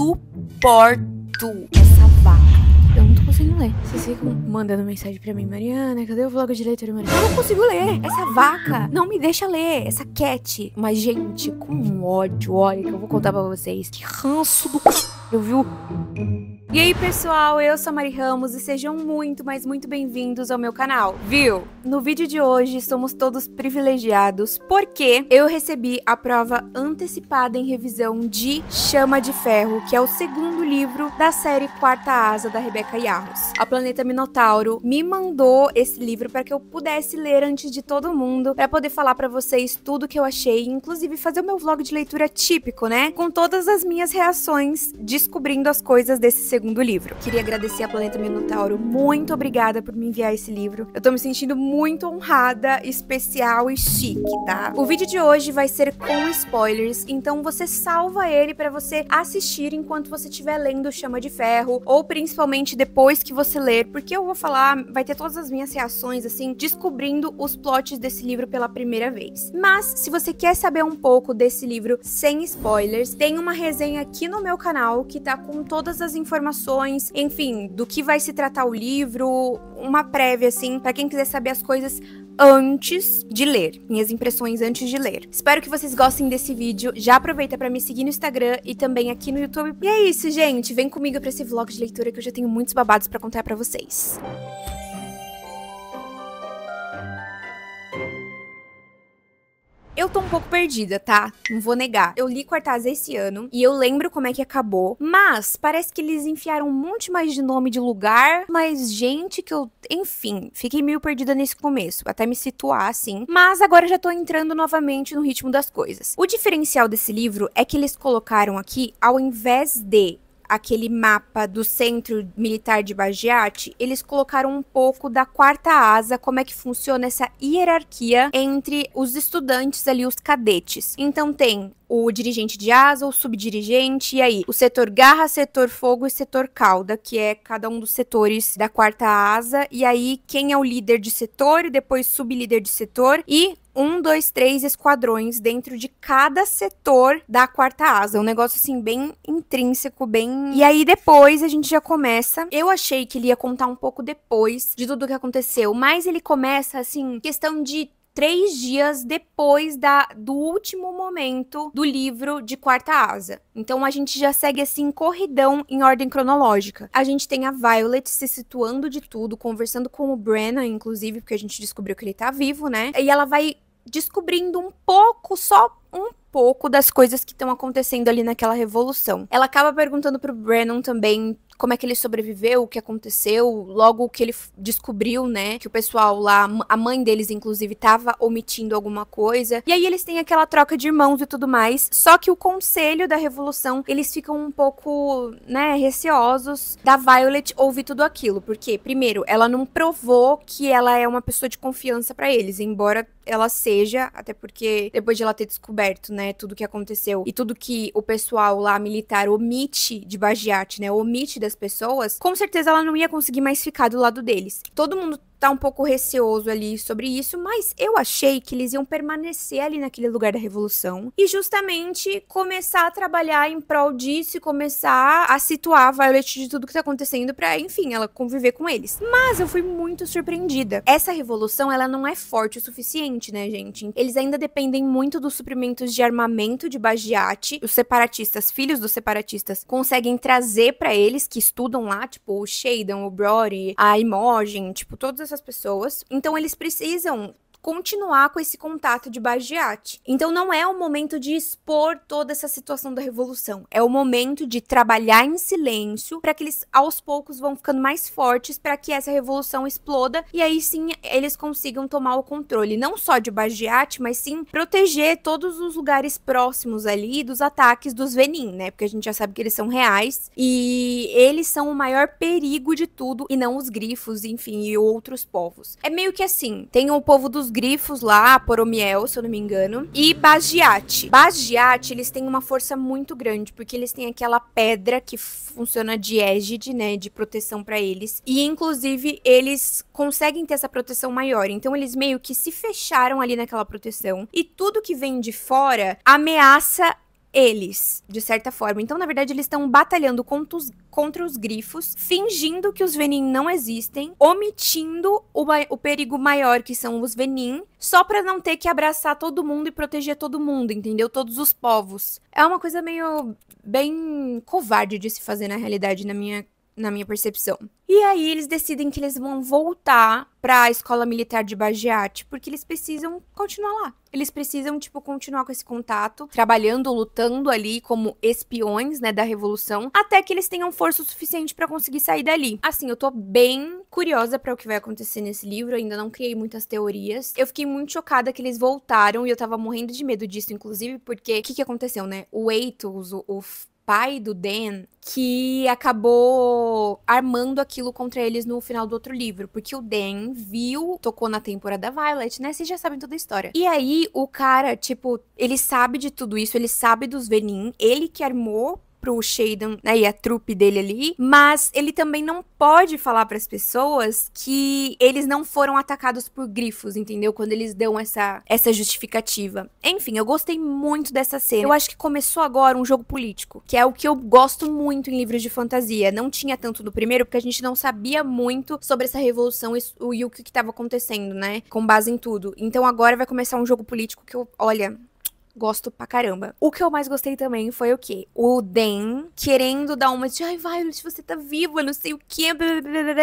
suporto essa vaca. Eu não tô conseguindo ler. Vocês ficam mandando mensagem pra mim, Mariana, cadê o vlog de leitura, Mariana? Eu não consigo ler! Essa vaca não me deixa ler, essa cat. Mas, gente, com ódio, olha, que eu vou contar pra vocês. Que ranço do c... Eu vi o... E aí pessoal, eu sou a Mari Ramos e sejam muito, mas muito bem-vindos ao meu canal, viu? No vídeo de hoje somos todos privilegiados porque eu recebi a prova antecipada em revisão de Chama de Ferro, que é o segundo livro da série Quarta Asa da Rebeca Yarros. A Planeta Minotauro me mandou esse livro para que eu pudesse ler antes de todo mundo, para poder falar para vocês tudo que eu achei, inclusive fazer o meu vlog de leitura típico, né? Com todas as minhas reações, descobrindo as coisas desse segundo segundo livro. Queria agradecer a Planeta Minotauro. Muito obrigada por me enviar esse livro. Eu tô me sentindo muito honrada, especial e chique, tá? O vídeo de hoje vai ser com spoilers, então você salva ele para você assistir enquanto você estiver lendo Chama de Ferro, ou principalmente depois que você ler, porque eu vou falar, vai ter todas as minhas reações, assim, descobrindo os plots desse livro pela primeira vez. Mas, se você quer saber um pouco desse livro sem spoilers, tem uma resenha aqui no meu canal que tá com todas as informações informações, enfim, do que vai se tratar o livro, uma prévia, assim, para quem quiser saber as coisas antes de ler, minhas impressões antes de ler. Espero que vocês gostem desse vídeo. Já aproveita para me seguir no Instagram e também aqui no YouTube. E é isso, gente. Vem comigo para esse vlog de leitura que eu já tenho muitos babados para contar para vocês. Música Eu tô um pouco perdida, tá? Não vou negar. Eu li Quartaz esse ano e eu lembro como é que acabou, mas parece que eles enfiaram um monte mais de nome de lugar, mais gente que eu, enfim, fiquei meio perdida nesse começo, até me situar assim, mas agora já tô entrando novamente no ritmo das coisas. O diferencial desse livro é que eles colocaram aqui ao invés de aquele mapa do centro militar de Bagiate, eles colocaram um pouco da quarta asa, como é que funciona essa hierarquia entre os estudantes ali, os cadetes. Então tem o dirigente de asa, o subdirigente, e aí o setor garra, setor fogo e setor cauda, que é cada um dos setores da quarta asa, e aí quem é o líder de setor, e depois sublíder de setor, e um, dois, três esquadrões dentro de cada setor da quarta asa. Um negócio assim, bem intrínseco, bem. E aí depois a gente já começa. Eu achei que ele ia contar um pouco depois de tudo que aconteceu, mas ele começa assim, questão de três dias depois da, do último momento do livro de Quarta Asa. Então a gente já segue assim corridão em ordem cronológica. A gente tem a Violet se situando de tudo, conversando com o Brennan, inclusive, porque a gente descobriu que ele tá vivo, né? E ela vai descobrindo um pouco, só um pouco das coisas que estão acontecendo ali naquela revolução. Ela acaba perguntando pro Brennan também como é que ele sobreviveu, o que aconteceu, logo que ele descobriu, né, que o pessoal lá, a mãe deles inclusive estava omitindo alguma coisa. E aí eles têm aquela troca de irmãos e tudo mais. Só que o conselho da revolução, eles ficam um pouco, né, receosos da Violet ouvir tudo aquilo, porque primeiro, ela não provou que ela é uma pessoa de confiança para eles, embora ela seja, até porque depois de ela ter descoberto, né, né, tudo que aconteceu e tudo que o pessoal lá militar omite de Bagiate, né, omite das pessoas, com certeza ela não ia conseguir mais ficar do lado deles. Todo mundo tá um pouco receoso ali sobre isso, mas eu achei que eles iam permanecer ali naquele lugar da revolução e justamente começar a trabalhar em prol disso e começar a situar a Violet de tudo que tá acontecendo para, enfim, ela conviver com eles. Mas eu fui muito surpreendida. Essa revolução, ela não é forte o suficiente, né, gente? Eles ainda dependem muito dos suprimentos de armamento de Bagiate. Os separatistas, filhos dos separatistas, conseguem trazer para eles que estudam lá, tipo o Shaden, o Brody, a Imogen, tipo todas essas pessoas, então eles precisam continuar com esse contato de Bagiate. Então não é o momento de expor toda essa situação da revolução, é o momento de trabalhar em silêncio para que eles aos poucos vão ficando mais fortes para que essa revolução exploda e aí sim eles consigam tomar o controle não só de Bagiate, mas sim proteger todos os lugares próximos ali dos ataques dos Venin, né? Porque a gente já sabe que eles são reais e eles são o maior perigo de tudo e não os grifos, enfim, e outros povos. É meio que assim, tem o povo dos grifos lá, Poromiel, se eu não me engano, e Bagiate. Bagiate, eles têm uma força muito grande, porque eles têm aquela pedra que funciona de égide, né, de proteção para eles. E inclusive eles conseguem ter essa proteção maior. Então eles meio que se fecharam ali naquela proteção e tudo que vem de fora ameaça eles, de certa forma. Então, na verdade, eles estão batalhando contra os, contra os, grifos, fingindo que os Venin não existem, omitindo o, o perigo maior que são os Venin, só para não ter que abraçar todo mundo e proteger todo mundo, entendeu? Todos os povos. É uma coisa meio bem covarde de se fazer na realidade, na minha na minha percepção. E aí eles decidem que eles vão voltar para a escola militar de Bagiate, porque eles precisam continuar lá. Eles precisam tipo continuar com esse contato, trabalhando, lutando ali como espiões, né, da revolução, até que eles tenham força o suficiente para conseguir sair dali. Assim, eu tô bem curiosa para o que vai acontecer nesse livro, eu ainda não criei muitas teorias. Eu fiquei muito chocada que eles voltaram e eu tava morrendo de medo disso, inclusive, porque o que que aconteceu, né? O Eitos, o, o pai do Dan que acabou armando aquilo contra eles no final do outro livro, porque o Dan viu, tocou na temporada Violet, né? Vocês já sabem toda a história. E aí o cara, tipo, ele sabe de tudo isso, ele sabe dos Venin, ele que armou pro Shaden, né, e a trupe dele ali, mas ele também não pode falar para as pessoas que eles não foram atacados por grifos, entendeu? Quando eles dão essa essa justificativa. Enfim, eu gostei muito dessa cena. Eu acho que começou agora um jogo político, que é o que eu gosto muito em livros de fantasia. Não tinha tanto no primeiro porque a gente não sabia muito sobre essa revolução e, o que estava acontecendo, né? Com base em tudo. Então agora vai começar um jogo político que eu, olha, gosto pra caramba. O que eu mais gostei também foi o quê? O Dan querendo dar uma de, ai, Violet, você tá viva, não sei o quê.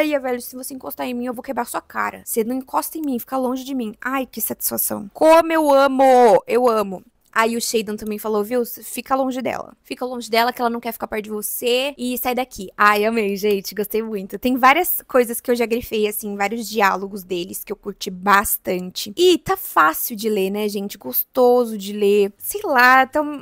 e a Violet, se você encostar em mim, eu vou quebrar sua cara. Você não encosta em mim, fica longe de mim. Ai, que satisfação. Como eu amo! Eu amo. Aí o Shaden também falou, viu? Fica longe dela. Fica longe dela que ela não quer ficar perto de você e sai daqui. Ai, amei, gente. Gostei muito. Tem várias coisas que eu já grifei, assim, vários diálogos deles que eu curti bastante. E tá fácil de ler, né, gente? Gostoso de ler. Sei lá, tão,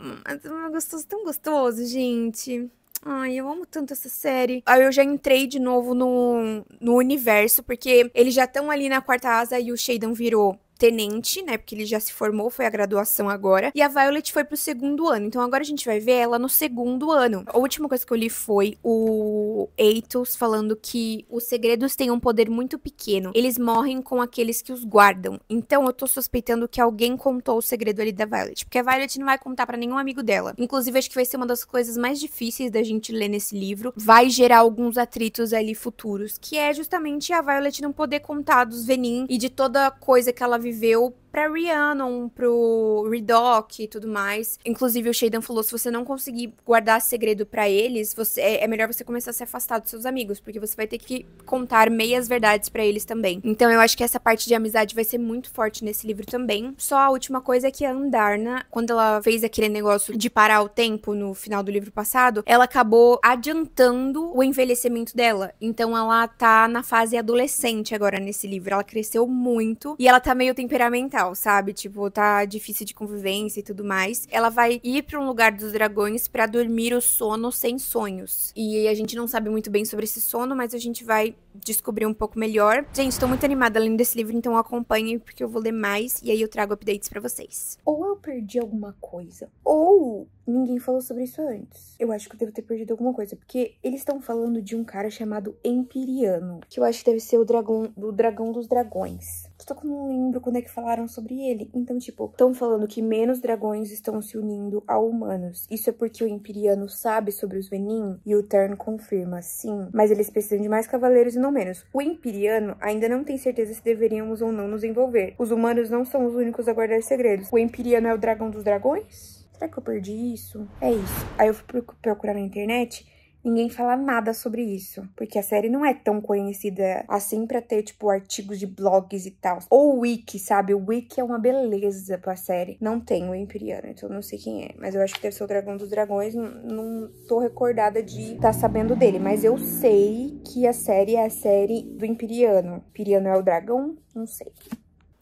gostoso, tão gostoso, gente. Ai, eu amo tanto essa série. Aí eu já entrei de novo no, no universo, porque eles já estão ali na quarta asa e o Shaden virou tenente, né? Porque ele já se formou, foi a graduação agora. E a Violet foi pro segundo ano. Então agora a gente vai ver ela no segundo ano. A última coisa que eu li foi o Eitos falando que os segredos têm um poder muito pequeno. Eles morrem com aqueles que os guardam. Então eu tô suspeitando que alguém contou o segredo ali da Violet. Porque a Violet não vai contar para nenhum amigo dela. Inclusive, acho que vai ser uma das coisas mais difíceis da gente ler nesse livro. Vai gerar alguns atritos ali futuros. Que é justamente a Violet não poder contar dos Venin e de toda coisa que ela viveu pra Rhiannon, pro Redoc e tudo mais. Inclusive, o Sheidan falou: se você não conseguir guardar segredo para eles, você é, é melhor você começar a se afastar dos seus amigos, porque você vai ter que contar meias verdades para eles também. Então, eu acho que essa parte de amizade vai ser muito forte nesse livro também. Só a última coisa é que a Andarna, quando ela fez aquele negócio de parar o tempo no final do livro passado, ela acabou adiantando o envelhecimento dela. Então, ela tá na fase adolescente agora nesse livro. Ela cresceu muito e ela tá meio temperamental sabe? Tipo, tá difícil de convivência e tudo mais. Ela vai ir para um lugar dos dragões para dormir o sono sem sonhos. E a gente não sabe muito bem sobre esse sono, mas a gente vai descobrir um pouco melhor. Gente, tô muito animada lendo esse livro, então acompanhem porque eu vou ler mais e aí eu trago updates para vocês. Ou eu perdi alguma coisa, ou ninguém falou sobre isso antes. Eu acho que eu devo ter perdido alguma coisa, porque eles estão falando de um cara chamado Empiriano, que eu acho que deve ser o dragão, o dragão dos dragões. Só que eu não lembro quando é que falaram sobre ele. Então, tipo, estão falando que menos dragões estão se unindo a humanos. Isso é porque o Imperiano sabe sobre os Venin e o Tern confirma, sim. Mas eles precisam de mais cavaleiros e não menos. O Imperiano ainda não tem certeza se deveríamos ou não nos envolver. Os humanos não são os únicos a guardar segredos. O Imperiano é o dragão dos dragões? Será que eu perdi isso? É isso. Aí eu fui procurar na internet ninguém fala nada sobre isso, porque a série não é tão conhecida assim para ter tipo artigos de blogs e tal. Ou wiki, sabe? O wiki é uma beleza pra série. Não tem o Imperiano, então não sei quem é, mas eu acho que deve ser o Dragão dos Dragões, não, não tô recordada de estar tá sabendo dele, mas eu sei que a série é a série do Imperiano. Imperiano é o dragão? Não sei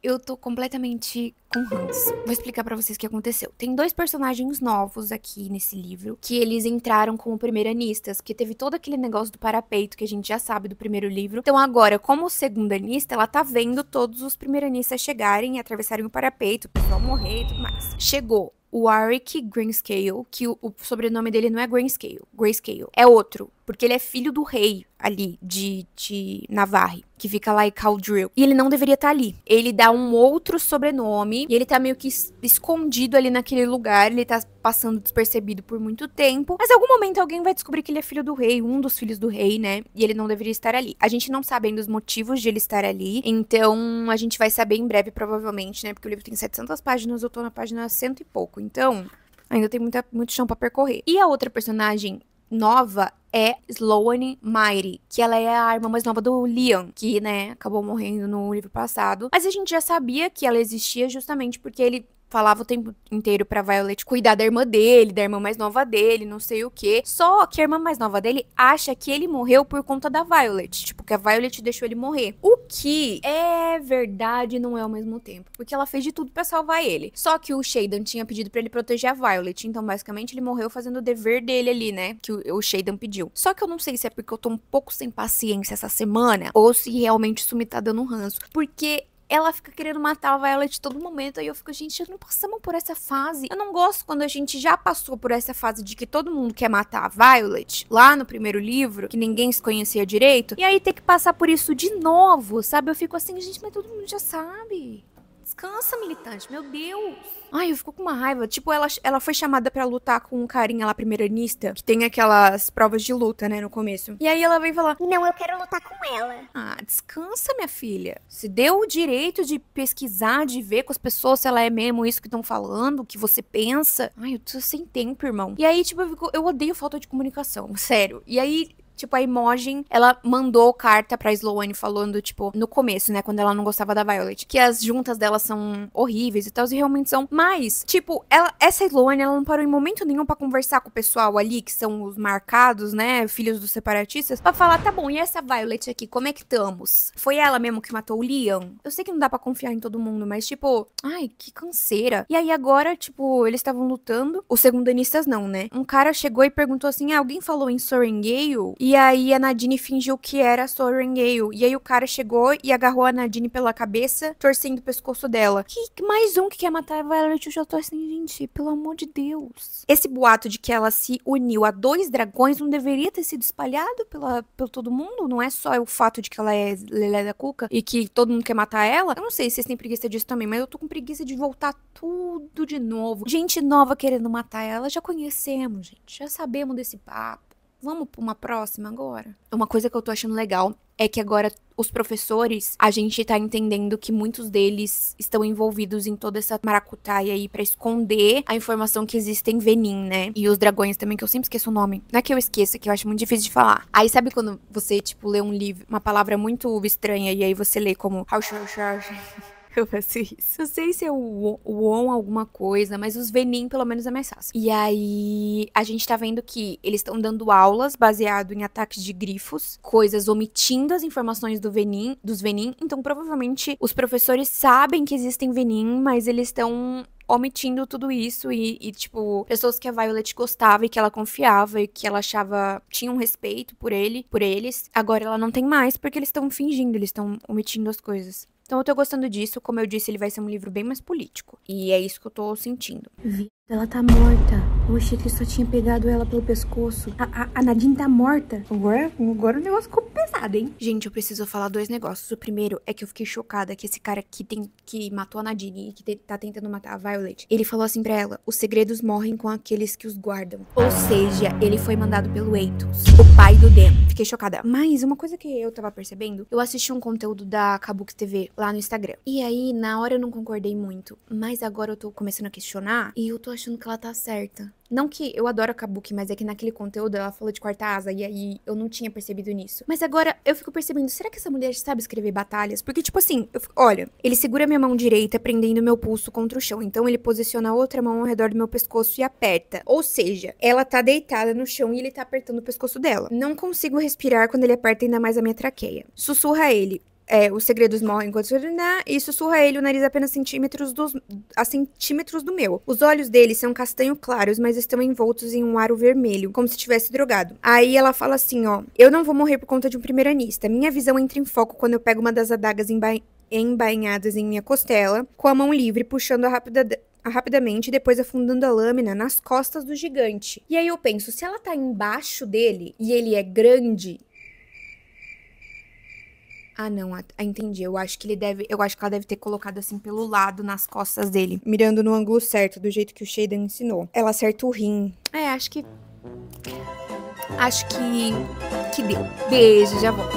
eu tô completamente com Hans. Vou explicar para vocês o que aconteceu. Tem dois personagens novos aqui nesse livro, que eles entraram como primeiranistas, que teve todo aquele negócio do parapeito que a gente já sabe do primeiro livro. Então agora, como segundanista, ela tá vendo todos os primeiranistas chegarem e atravessarem o parapeito, o pessoal morrer e tudo mais. Chegou o Arik Greenscale, que o, o, sobrenome dele não é Greenscale, Grayscale, é outro, porque ele é filho do rei ali de, de Navarre, que fica lá em Caldrill. E ele não deveria estar tá ali. Ele dá um outro sobrenome e ele tá meio que escondido ali naquele lugar. Ele tá passando despercebido por muito tempo. Mas em algum momento alguém vai descobrir que ele é filho do rei, um dos filhos do rei, né? E ele não deveria estar ali. A gente não sabe ainda os motivos de ele estar ali. Então a gente vai saber em breve, provavelmente, né? Porque o livro tem 700 páginas, eu tô na página cento e pouco. Então. Ainda tem muita, muito chão para percorrer. E a outra personagem nova é Sloane Mighty, que ela é a irmã mais nova do Liam, que, né, acabou morrendo no livro passado. Mas a gente já sabia que ela existia justamente porque ele falava o tempo inteiro pra Violet cuidar da irmã dele, da irmã mais nova dele, não sei o quê. Só que a irmã mais nova dele acha que ele morreu por conta da Violet. Tipo, que a Violet deixou ele morrer. O que é verdade e não é ao mesmo tempo. Porque ela fez de tudo para salvar ele. Só que o Shaden tinha pedido para ele proteger a Violet. Então, basicamente, ele morreu fazendo o dever dele ali, né? Que o, o pediu. Só que eu não sei se é porque eu tô um pouco sem paciência essa semana ou se realmente isso me tá dando um ranço. Porque ela fica querendo matar a Violet todo momento. Aí eu fico, gente, não passamos por essa fase. Eu não gosto quando a gente já passou por essa fase de que todo mundo quer matar a Violet lá no primeiro livro, que ninguém se conhecia direito. E aí ter que passar por isso de novo, sabe? Eu fico assim, gente, mas todo mundo já sabe. Descansa, militante, meu Deus. Ai, eu fico com uma raiva. Tipo, ela, ela foi chamada para lutar com um carinha lá, primeiranista, que tem aquelas provas de luta, né, no começo. E aí ela vem falar: Não, eu quero lutar com ela. Ah, descansa, minha filha. Se deu o direito de pesquisar, de ver com as pessoas se ela é mesmo isso que estão falando, o que você pensa. Ai, eu tô sem tempo, irmão. E aí, tipo, eu, fico, eu odeio falta de comunicação, sério. E aí, Tipo, a Imogen, ela mandou carta pra Sloane falando, tipo, no começo, né? Quando ela não gostava da Violet. Que as juntas delas são horríveis e tal, e realmente são. Mas, tipo, ela, essa Sloane, ela não parou em momento nenhum para conversar com o pessoal ali, que são os marcados, né? Filhos dos separatistas, pra falar, tá bom, e essa Violet aqui, como é que estamos? Foi ela mesmo que matou o Liam? Eu sei que não dá para confiar em todo mundo, mas, tipo, ai, que canseira. E aí agora, tipo, eles estavam lutando. Os segundanistas não, né? Um cara chegou e perguntou assim: ah, alguém falou em Gale? E aí a Nadine fingiu que era a Soren Gale. E aí o cara chegou e agarrou a Nadine pela cabeça, torcendo o pescoço dela. Que mais um que quer matar a Violet, eu já tô assim, gente, pelo amor de Deus. Esse boato de que ela se uniu a dois dragões não deveria ter sido espalhado pela, pelo todo mundo? Não é só o fato de que ela é Lelé da Cuca e que todo mundo quer matar ela? Eu não sei se vocês têm preguiça disso também, mas eu tô com preguiça de voltar tudo de novo. Gente nova querendo matar ela, já conhecemos, gente. Já sabemos desse papo. Vamos para uma próxima agora? Uma coisa que eu tô achando legal é que agora os professores, a gente tá entendendo que muitos deles estão envolvidos em toda essa maracutaia aí para esconder a informação que existe em Venin, né? E os dragões também, que eu sempre esqueço o nome. Não é que eu esqueça, que eu acho muito difícil de falar. Aí sabe quando você, tipo, lê um livro, uma palavra muito estranha e aí você lê como... eu faço isso. Não sei se é o, o on alguma coisa, mas os venin pelo menos é mais fácil. E aí a gente tá vendo que eles estão dando aulas baseado em ataques de grifos, coisas omitindo as informações do venin dos venin Então provavelmente os professores sabem que existem venin mas eles estão omitindo tudo isso e, e, tipo, pessoas que a Violet gostava e que ela confiava e que ela achava tinha um respeito por ele, por eles, agora ela não tem mais porque eles estão fingindo, eles estão omitindo as coisas. Então eu tô gostando disso, como eu disse, ele vai ser um livro bem mais político. E é isso que eu tô sentindo. Ela tá morta. Eu achei que só tinha pegado ela pelo pescoço. A, a, a Nadine tá morta. Agora, agora o negócio ficou pesado, hein? Gente, eu preciso falar dois negócios. O primeiro é que eu fiquei chocada que esse cara que, tem, que matou a Nadine e que te, tá tentando matar a Violet, ele falou assim pra ela, os segredos morrem com aqueles que os guardam. Ou seja, ele foi mandado pelo Eitos, o pai do Dan. Fiquei chocada. Mas uma coisa que eu tava percebendo, eu assisti um conteúdo da Kabuki TV lá no Instagram. E aí, na hora eu não concordei muito, mas agora eu tô começando a questionar e eu tô achando que ela tá certa. Não que eu adoro a Kabuki, mas é que naquele conteúdo ela falou de quarta asa, e aí eu não tinha percebido nisso. Mas agora eu fico percebendo, será que essa mulher sabe escrever batalhas? Porque, tipo assim, fico, olha, ele segura minha mão direita, prendendo meu pulso contra o chão. Então ele posiciona a outra mão ao redor do meu pescoço e aperta. Ou seja, ela tá deitada no chão e ele tá apertando o pescoço dela. Não consigo respirar quando ele aperta ainda mais a minha traqueia. Sussurra ele é, os segredos morrem enquanto e sussurra ele o nariz é apenas centímetros dos, a centímetros do meu. Os olhos dele são castanho claros, mas estão envoltos em um aro vermelho, como se tivesse drogado. Aí ela fala assim, ó, eu não vou morrer por conta de um primeiranista. Minha visão entra em foco quando eu pego uma das adagas emba embainhadas em minha costela, com a mão livre, puxando a rápida rapidamente, depois afundando a lâmina nas costas do gigante. E aí eu penso, se ela tá embaixo dele e ele é grande, ah, não, ah, entendi. Eu acho que ele deve. Eu acho que ela deve ter colocado assim pelo lado, nas costas dele. Mirando no ângulo certo, do jeito que o Shaden ensinou. Ela acerta o rim. É, acho que. Acho que. Que deu. Beijo, já volto.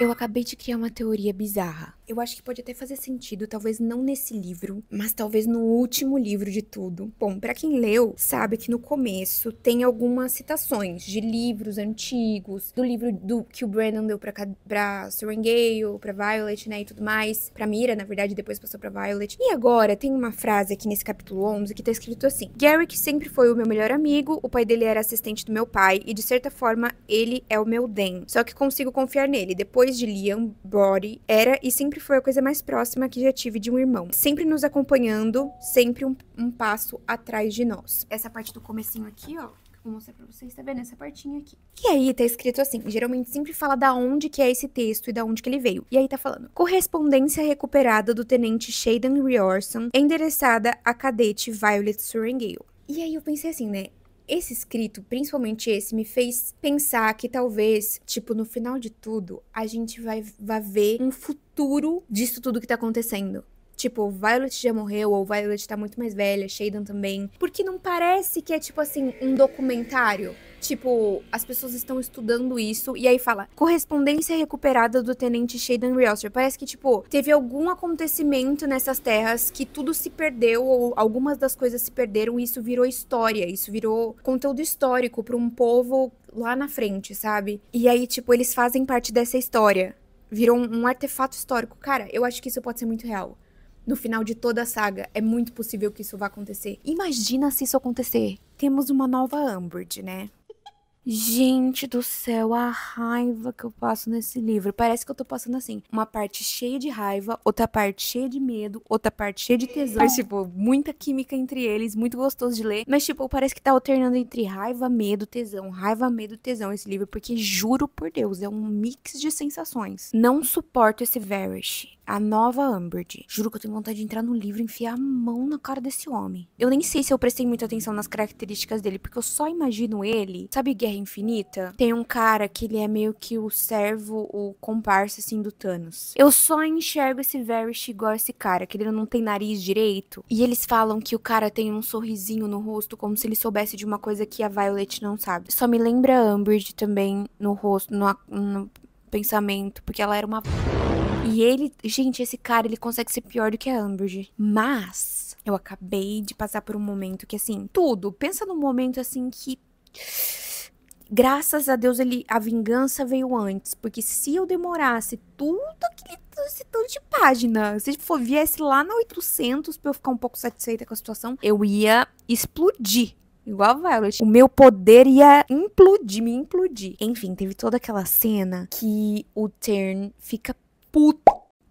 Eu acabei de criar uma teoria bizarra. Eu acho que pode até fazer sentido, talvez não nesse livro, mas talvez no último livro de tudo. Bom, para quem leu, sabe que no começo tem algumas citações de livros antigos, do livro do que o Brandon deu para para Serengale, para Violet, né, e tudo mais, para Mira, na verdade, depois passou para Violet. E agora tem uma frase aqui nesse capítulo 11 que tá escrito assim: Garrick sempre foi o meu melhor amigo, o pai dele era assistente do meu pai e de certa forma ele é o meu Dan. Só que consigo confiar nele. Depois de Liam, Body era e sempre sempre foi a coisa mais próxima que já tive de um irmão. Sempre nos acompanhando, sempre um, um passo atrás de nós. Essa parte do comecinho aqui, ó, Vou mostrar pra vocês, tá vendo? Essa partinha aqui. E aí tá escrito assim, geralmente sempre fala da onde que é esse texto e da onde que ele veio. E aí tá falando, correspondência recuperada do tenente Shaden Riorson, endereçada a cadete Violet Suringale. E aí eu pensei assim, né? esse escrito, principalmente esse, me fez pensar que talvez, tipo, no final de tudo, a gente vai, vai ver um futuro disso tudo que tá acontecendo. Tipo, Violet já morreu, ou Violet tá muito mais velha, Shaden também. Porque não parece que é, tipo assim, um documentário. Tipo, as pessoas estão estudando isso, e aí fala, correspondência recuperada do tenente Shaden Realster. Parece que, tipo, teve algum acontecimento nessas terras que tudo se perdeu, ou algumas das coisas se perderam, e isso virou história, isso virou conteúdo histórico para um povo lá na frente, sabe? E aí, tipo, eles fazem parte dessa história virou um, um, artefato histórico. Cara, eu acho que isso pode ser muito real no final de toda a saga. É muito possível que isso vá acontecer. Imagina se isso acontecer. Temos uma nova Umbridge, né? Gente do céu, a raiva que eu passo nesse livro. Parece que eu tô passando assim, uma parte cheia de raiva, outra parte cheia de medo, outra parte cheia de tesão. Mas, tipo, muita química entre eles, muito gostoso de ler. Mas, tipo, parece que tá alternando entre raiva, medo, tesão, raiva, medo, tesão esse livro, porque juro por Deus, é um mix de sensações. Não suporto esse Verish. A nova Umbridge. Juro que eu tenho vontade de entrar no livro e enfiar a mão na cara desse homem. Eu nem sei se eu prestei muita atenção nas características dele, porque eu só imagino ele. Sabe Guerra Infinita? Tem um cara que ele é meio que o servo, o comparsa, assim, do Thanos. Eu só enxergo esse Varish igual esse cara, que ele não tem nariz direito. E eles falam que o cara tem um sorrisinho no rosto, como se ele soubesse de uma coisa que a Violet não sabe. Só me lembra a Umbridge também no rosto, no, no pensamento, porque ela era uma e ele, gente, esse cara, ele consegue ser pior do que a Umbridge. Mas eu acabei de passar por um momento que assim, tudo, pensa num momento assim que graças a Deus ele a vingança veio antes, porque se eu demorasse tudo aquele esse tanto de página, se for viesse lá na 800 para eu ficar um pouco satisfeita com a situação, eu ia explodir Igual a Violet. O meu poder ia implodir, me implodir. Enfim, teve toda aquela cena que o Tern fica puto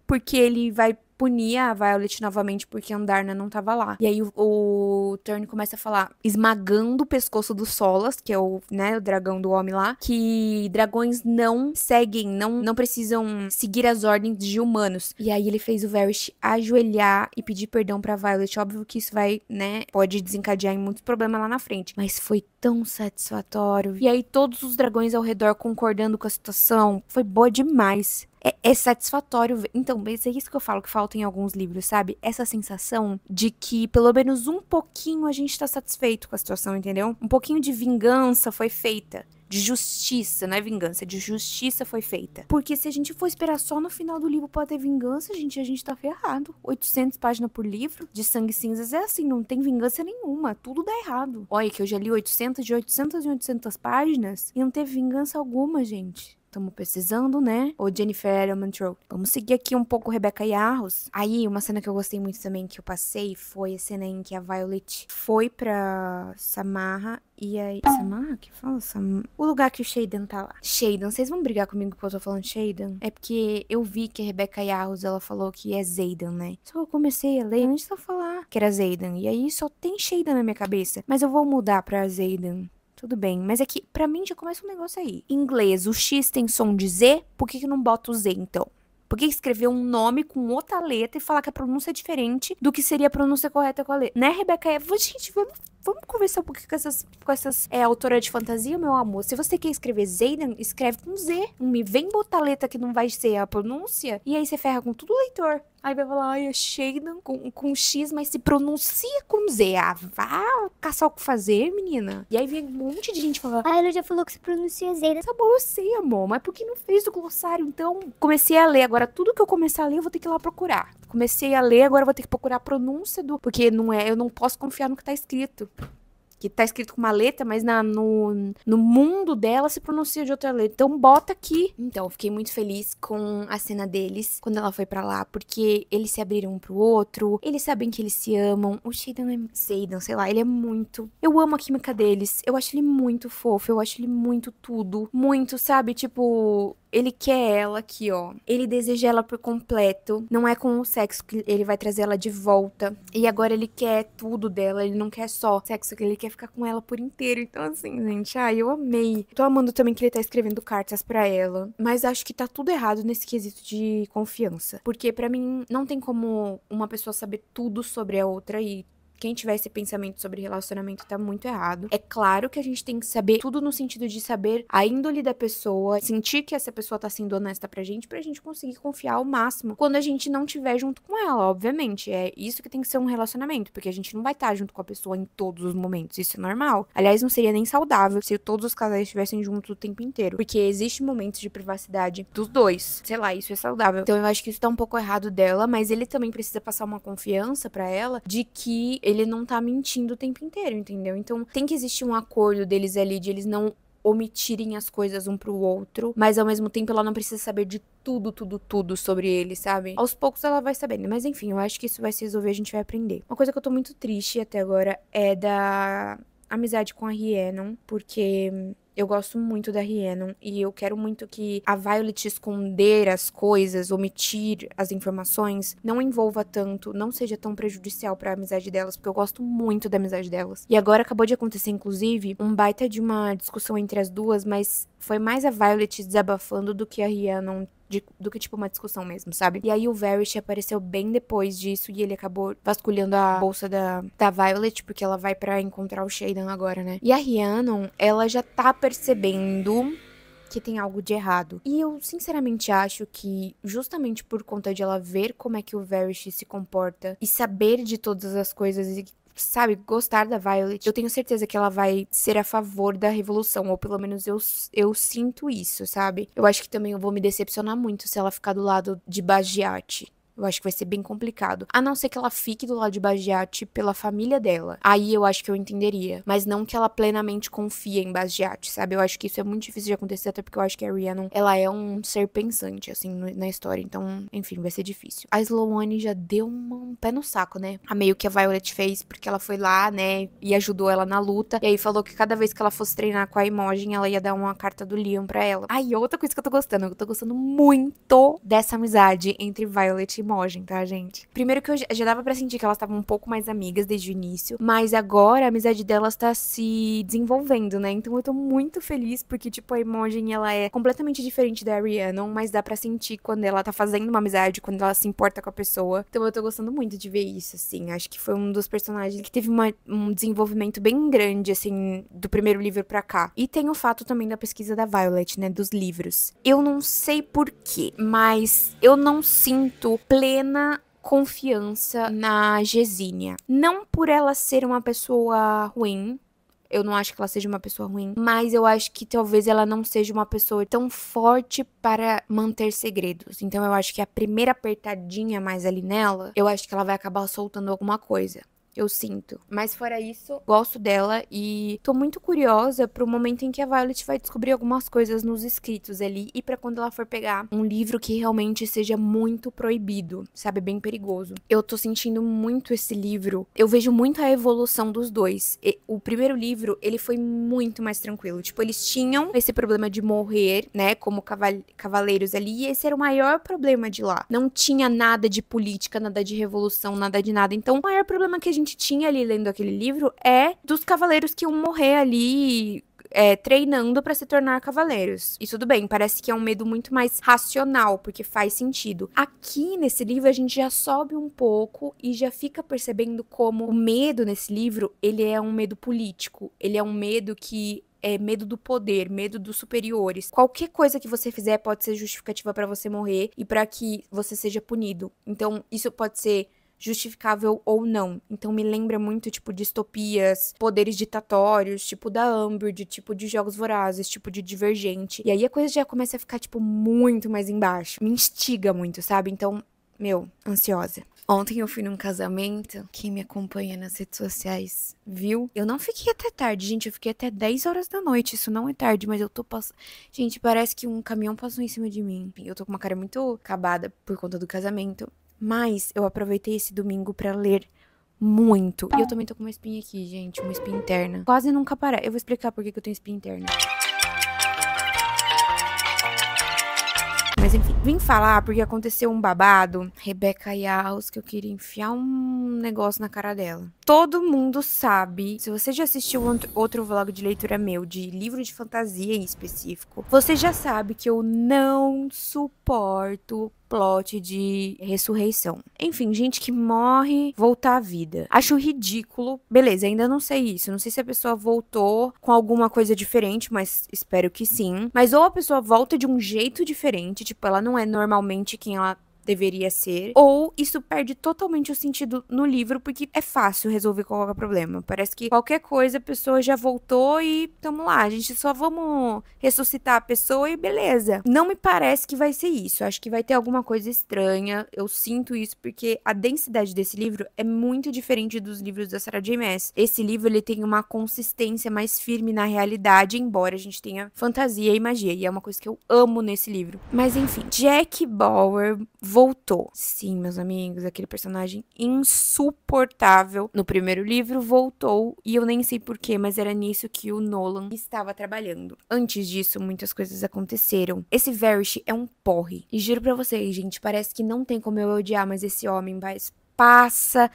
porque ele vai punir a Violet novamente porque a Andarna não tava lá. E aí o, o Turn começa a falar, esmagando o pescoço do Solas, que é o, né, o dragão do homem lá, que dragões não seguem, não, não precisam seguir as ordens de humanos. E aí ele fez o Varys ajoelhar e pedir perdão para Violet. Óbvio que isso vai, né, pode desencadear em muitos problemas lá na frente, mas foi tão satisfatório. E aí todos os dragões ao redor concordando com a situação, foi boa demais é, é satisfatório. Então, mas é isso que eu falo que falta em alguns livros, sabe? Essa sensação de que pelo menos um pouquinho a gente tá satisfeito com a situação, entendeu? Um pouquinho de vingança foi feita de justiça, não é vingança, é de justiça foi feita. Porque se a gente for esperar só no final do livro pra ter vingança, gente, a gente tá ferrado. 800 páginas por livro de Sangue Cinzas é assim, não tem vingança nenhuma, tudo dá errado. Olha que eu já li 800 de 800 em 800 páginas e não teve vingança alguma, gente estamos precisando, né? Ou Jennifer Elmentrout. Vamos seguir aqui um pouco Rebecca Yarros. Aí, uma cena que eu gostei muito também, que eu passei, foi a cena em que a Violet foi pra Samarra e aí. Samarra? Que fala? Sam... O lugar que o Shaden tá lá. Shaden, vocês vão brigar comigo que eu tô falando Shaden? É porque eu vi que a Rebecca Yarros, ela falou que é Zayden, né? Só que eu comecei a ler antes de eu falar que era Zayden. E aí só tem Shaden na minha cabeça. Mas eu vou mudar pra Zayden. Tudo bem, mas é que pra mim já começa um negócio aí. Em inglês, o X tem som de Z, por que, que não bota o Z então? Por que escrever um nome com outra letra e falar que a pronúncia é diferente do que seria a pronúncia correta com a letra? Né, Rebeca? É, gente, vamos vamos conversar um pouquinho com essas, com essas é, de fantasia, meu amor. Se você quer escrever Zayden, né, escreve com Z. Não me vem botar letra que não vai ser a pronúncia. E aí você ferra com tudo o leitor. Aí vai falar, ai, é Shaden com, com X, mas se pronuncia com Z. Ah, vá caçar o que fazer, menina. E aí vem um monte de gente falando, ah, ela já falou que se pronuncia Z. Tá bom, eu sei, amor, mas por que não fez o glossário? Então, comecei a ler. Agora, tudo que eu começar a ler, eu vou ter que ir lá procurar. Comecei a ler, agora eu vou ter que procurar a pronúncia do... Porque não é, eu não posso confiar no que tá escrito que tá escrito com uma letra, mas na, no, no mundo dela se pronuncia de outra letra. Então bota aqui. Então, eu fiquei muito feliz com a cena deles quando ela foi para lá, porque eles se abriram um pro outro, eles sabem que eles se amam. O Shaden é. Shaden, sei lá, ele é muito. Eu amo a química deles. Eu acho ele muito fofo, eu acho ele muito tudo. Muito, sabe? Tipo, ele quer ela aqui, ó. Ele deseja ela por completo. Não é com o sexo que ele vai trazer ela de volta. E agora ele quer tudo dela. Ele não quer só sexo, ele quer ficar com ela por inteiro. Então, assim, gente, ai, eu amei. Tô amando também que ele tá escrevendo cartas para ela. Mas acho que tá tudo errado nesse quesito de confiança. Porque para mim, não tem como uma pessoa saber tudo sobre a outra e quem tiver esse pensamento sobre relacionamento tá muito errado. É claro que a gente tem que saber tudo no sentido de saber a índole da pessoa, sentir que essa pessoa tá sendo honesta pra gente, pra gente conseguir confiar ao máximo quando a gente não tiver junto com ela, obviamente. É isso que tem que ser um relacionamento, porque a gente não vai estar tá junto com a pessoa em todos os momentos, isso é normal. Aliás, não seria nem saudável se todos os casais estivessem juntos o tempo inteiro, porque existe momentos de privacidade dos dois. Sei lá, isso é saudável. Então eu acho que isso tá um pouco errado dela, mas ele também precisa passar uma confiança para ela de que ele não tá mentindo o tempo inteiro, entendeu? Então tem que existir um acordo deles ali, de eles não omitirem as coisas um pro outro, mas ao mesmo tempo ela não precisa saber de tudo, tudo, tudo sobre ele, sabe? Aos poucos ela vai sabendo, mas enfim, eu acho que isso vai se resolver, a gente vai aprender. Uma coisa que eu tô muito triste até agora é da amizade com a Rhiannon, porque eu gosto muito da Rhiannon e eu quero muito que a Violet esconder as coisas, omitir as informações, não envolva tanto, não seja tão prejudicial para a amizade delas, porque eu gosto muito da amizade delas. E agora acabou de acontecer, inclusive, um baita de uma discussão entre as duas, mas foi mais a Violet desabafando do que a Rhiannon de, do que, tipo, uma discussão mesmo, sabe? E aí o Verish apareceu bem depois disso e ele acabou vasculhando a bolsa da, da Violet, porque ela vai para encontrar o Shaden agora, né? E a Rhiannon, ela já tá percebendo que tem algo de errado. E eu sinceramente acho que justamente por conta de ela ver como é que o Verish se comporta e saber de todas as coisas e sabe, gostar da Violet, eu tenho certeza que ela vai ser a favor da revolução, ou pelo menos eu, eu sinto isso, sabe? Eu acho que também eu vou me decepcionar muito se ela ficar do lado de Bagiate. Eu acho que vai ser bem complicado. A não ser que ela fique do lado de Bagiate pela família dela. Aí eu acho que eu entenderia. Mas não que ela plenamente confie em Bagiate, sabe? Eu acho que isso é muito difícil de acontecer, até porque eu acho que a Rhiannon, ela é um ser pensante, assim, na história. Então, enfim, vai ser difícil. A Sloane já deu um pé no saco, né? A meio que a Violet fez, porque ela foi lá, né? E ajudou ela na luta. E aí falou que cada vez que ela fosse treinar com a Imogen, ela ia dar uma carta do Liam pra ela. Aí, outra coisa que eu tô gostando. Eu tô gostando muito dessa amizade entre Violet e lacrimogem, tá, gente? Primeiro que eu já dava para sentir que elas estavam um pouco mais amigas desde o início, mas agora a amizade delas tá se desenvolvendo, né? Então eu tô muito feliz porque, tipo, a Imogen, ela é completamente diferente da Rhiannon, mas dá para sentir quando ela tá fazendo uma amizade, quando ela se importa com a pessoa. Então eu tô gostando muito de ver isso, assim. Acho que foi um dos personagens que teve uma, um desenvolvimento bem grande, assim, do primeiro livro para cá. E tem o fato também da pesquisa da Violet, né? Dos livros. Eu não sei porquê, mas eu não sinto plena confiança na Gesínia. Não por ela ser uma pessoa ruim, eu não acho que ela seja uma pessoa ruim, mas eu acho que talvez ela não seja uma pessoa tão forte para manter segredos. Então eu acho que a primeira apertadinha mais ali nela, eu acho que ela vai acabar soltando alguma coisa eu sinto. Mas fora isso, gosto dela e tô muito curiosa pro momento em que a Violet vai descobrir algumas coisas nos escritos ali e para quando ela for pegar um livro que realmente seja muito proibido, sabe, bem perigoso. Eu tô sentindo muito esse livro. Eu vejo muito a evolução dos dois. E, o primeiro livro, ele foi muito mais tranquilo. Tipo, eles tinham esse problema de morrer, né, como caval cavaleiros ali, e esse era o maior problema de lá. Não tinha nada de política, nada de revolução, nada de nada. Então, o maior problema que a gente gente tinha ali lendo aquele livro é dos cavaleiros que iam morrer ali é, treinando para se tornar cavaleiros. E tudo bem, parece que é um medo muito mais racional, porque faz sentido. Aqui nesse livro a gente já sobe um pouco e já fica percebendo como o medo nesse livro, ele é um medo político, ele é um medo que é medo do poder, medo dos superiores. Qualquer coisa que você fizer pode ser justificativa para você morrer e para que você seja punido. Então, isso pode ser justificável ou não. Então me lembra muito, tipo, distopias, poderes ditatórios, tipo da Amber, de tipo de jogos vorazes, tipo de divergente. E aí a coisa já começa a ficar, tipo, muito mais embaixo. Me instiga muito, sabe? Então, meu, ansiosa. Ontem eu fui num casamento, quem me acompanha nas redes sociais viu. Eu não fiquei até tarde, gente, eu fiquei até 10 horas da noite, isso não é tarde, mas eu tô passando... Gente, parece que um caminhão passou em cima de mim. Eu tô com uma cara muito acabada por conta do casamento. Mas eu aproveitei esse domingo para ler muito. E eu também tô com uma espinha aqui, gente, uma espinha interna. Quase nunca parar. Eu vou explicar por que, eu tenho espinha interna. Mas enfim, vim falar porque aconteceu um babado. Rebeca Yaus, que eu queria enfiar um negócio na cara dela. Todo mundo sabe, se você já assistiu outro vlog de leitura meu, de livro de fantasia em específico, você já sabe que eu não suporto plot de ressurreição. Enfim, gente que morre, voltar à vida. Acho ridículo. Beleza, ainda não sei isso. Não sei se a pessoa voltou com alguma coisa diferente, mas espero que sim. Mas ou a pessoa volta de um jeito diferente, tipo, ela não é normalmente quem ela deveria ser, ou isso perde totalmente o sentido no livro, porque é fácil resolver qualquer problema. Parece que qualquer coisa a pessoa já voltou e tamo lá, a gente só vamos ressuscitar a pessoa e beleza. Não me parece que vai ser isso. Acho que vai ter alguma coisa estranha. Eu sinto isso porque a densidade desse livro é muito diferente dos livros da Sarah J. Maas. Esse livro ele tem uma consistência mais firme na realidade, embora a gente tenha fantasia e magia, e é uma coisa que eu amo nesse livro. Mas enfim, Jack Bauer voltou. Sim, meus amigos, aquele personagem insuportável no primeiro livro voltou e eu nem sei porquê, mas era nisso que o Nolan estava trabalhando. Antes disso, muitas coisas aconteceram. Esse Verish é um porre. E juro pra vocês, gente, parece que não tem como eu odiar mais esse homem, mas passa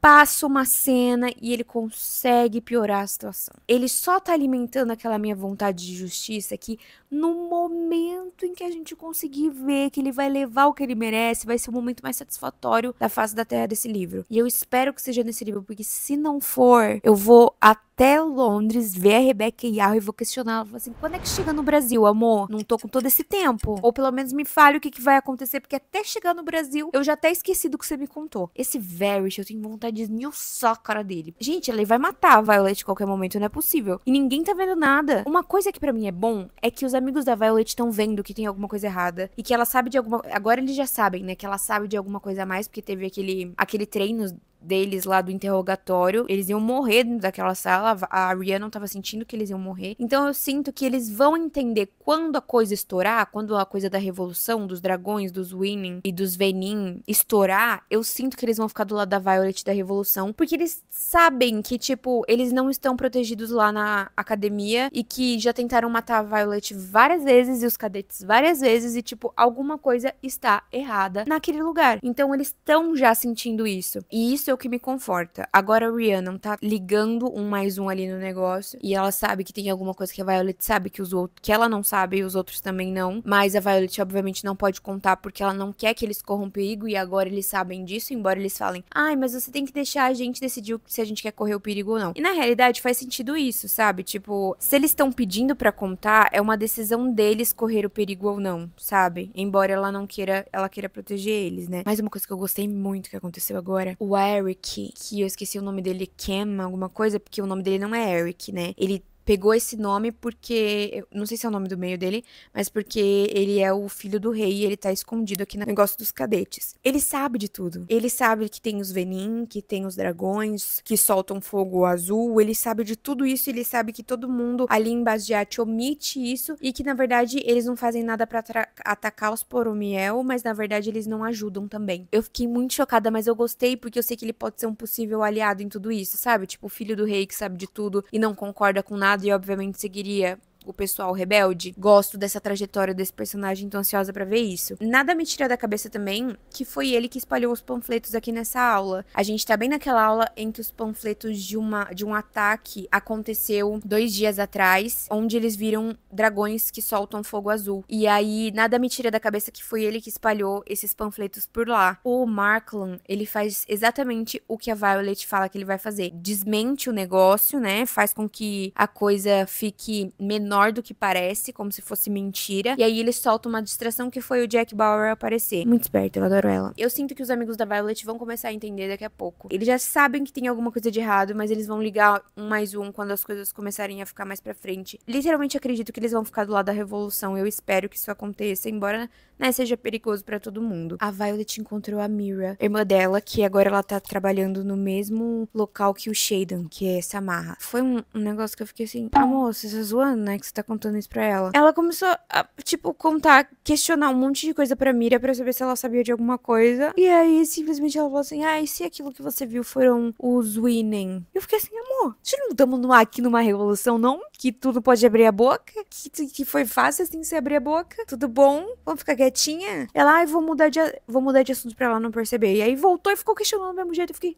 passa uma cena e ele consegue piorar a situação. Ele só tá alimentando aquela minha vontade de justiça que no momento em que a gente conseguir ver que ele vai levar o que ele merece, vai ser o momento mais satisfatório da face da terra desse livro. E eu espero que seja nesse livro, porque se não for, eu vou até Londres ver a Rebecca Yarro e vou questionar ela, assim, quando é que chega no Brasil, amor? Não tô com todo esse tempo. Ou pelo menos me fale o que, que vai acontecer, porque até chegar no Brasil, eu já até esqueci do que você me contou. Esse Verish, eu tenho vontade de esmiuçar a cara dele. Gente, ele vai matar a Violet a qualquer momento, não é possível. E ninguém tá vendo nada. Uma coisa que para mim é bom, é que os amigos da Violet estão vendo que tem alguma coisa errada e que ela sabe de alguma. Agora eles já sabem, né? Que ela sabe de alguma coisa a mais, porque teve aquele, aquele treino deles lá do interrogatório, eles iam morrer dentro daquela sala, a Rihanna não tava sentindo que eles iam morrer. Então eu sinto que eles vão entender quando a coisa estourar, quando a coisa da revolução, dos dragões, dos Winning e dos Venin estourar, eu sinto que eles vão ficar do lado da Violet da revolução, porque eles sabem que, tipo, eles não estão protegidos lá na academia e que já tentaram matar a Violet várias vezes e os cadetes várias vezes e, tipo, alguma coisa está errada naquele lugar. Então eles estão já sentindo isso. E isso o que me conforta. Agora a Rihanna tá ligando um mais um ali no negócio e ela sabe que tem alguma coisa que a Violet sabe que os outros, que ela não sabe e os outros também não, mas a Violet obviamente não pode contar porque ela não quer que eles corram perigo e agora eles sabem disso, embora eles falem: "Ai, mas você tem que deixar a gente decidir se a gente quer correr o perigo ou não". E na realidade faz sentido isso, sabe? Tipo, se eles estão pedindo para contar, é uma decisão deles correr o perigo ou não, sabe? Embora ela não queira, ela queira proteger eles, né? Mas uma coisa que eu gostei muito que aconteceu agora, o Air Eric, que eu esqueci o nome dele, Cam, alguma coisa, porque o nome dele não é Eric, né? Ele pegou esse nome porque. Não sei se é o nome do meio dele, mas porque ele é o filho do rei e ele tá escondido aqui no negócio dos cadetes. Ele sabe de tudo. Ele sabe que tem os Venin, que tem os dragões, que soltam fogo azul. Ele sabe de tudo isso. Ele sabe que todo mundo ali em Basdiat omite isso e que na verdade eles não fazem nada para atacar os Poromiel, mas na verdade eles não ajudam também. Eu fiquei muito chocada, mas eu gostei porque eu sei que ele pode ser um possível aliado em tudo isso, sabe? Tipo, o filho do rei que sabe de tudo e não concorda com nada e obviamente seguiria o pessoal rebelde. Gosto dessa trajetória desse personagem, tô ansiosa para ver isso. Nada me tira da cabeça também que foi ele que espalhou os panfletos aqui nessa aula. A gente tá bem naquela aula em que os panfletos de, uma, de um ataque aconteceu dois dias atrás, onde eles viram dragões que soltam fogo azul. E aí, nada me tira da cabeça que foi ele que espalhou esses panfletos por lá. O Marklan, ele faz exatamente o que a Violet fala que ele vai fazer. Desmente o negócio, né? Faz com que a coisa fique menor menor do que parece, como se fosse mentira. E aí ele solta uma distração que foi o Jack Bauer aparecer. Muito esperto, eu adoro ela. Eu sinto que os amigos da Violet vão começar a entender daqui a pouco. Eles já sabem que tem alguma coisa de errado, mas eles vão ligar um mais um quando as coisas começarem a ficar mais pra frente. Literalmente acredito que eles vão ficar do lado da revolução. Eu espero que isso aconteça, embora né, seja perigoso para todo mundo. A Violet encontrou a Mira, irmã dela, que agora ela tá trabalhando no mesmo local que o Shaden, que é Samarra. Foi um, um negócio que eu fiquei assim, amor, ah, você tá zoando, né? que você tá contando isso pra ela. Ela começou a, tipo, contar, questionar um monte de coisa pra Mira pra saber se ela sabia de alguma coisa. E aí, simplesmente, ela falou assim: ah, e se aquilo que você viu foram os Winning? Eu fiquei assim, amor, a gente não estamos aqui numa revolução, não? Que tudo pode abrir a boca? Que, que foi fácil assim se abrir a boca? Tudo bom? Vamos ficar quietinha? Ela, ai, ah, vou mudar de, vou mudar de assunto pra ela não perceber. E aí voltou e ficou questionando do mesmo jeito. Eu fiquei,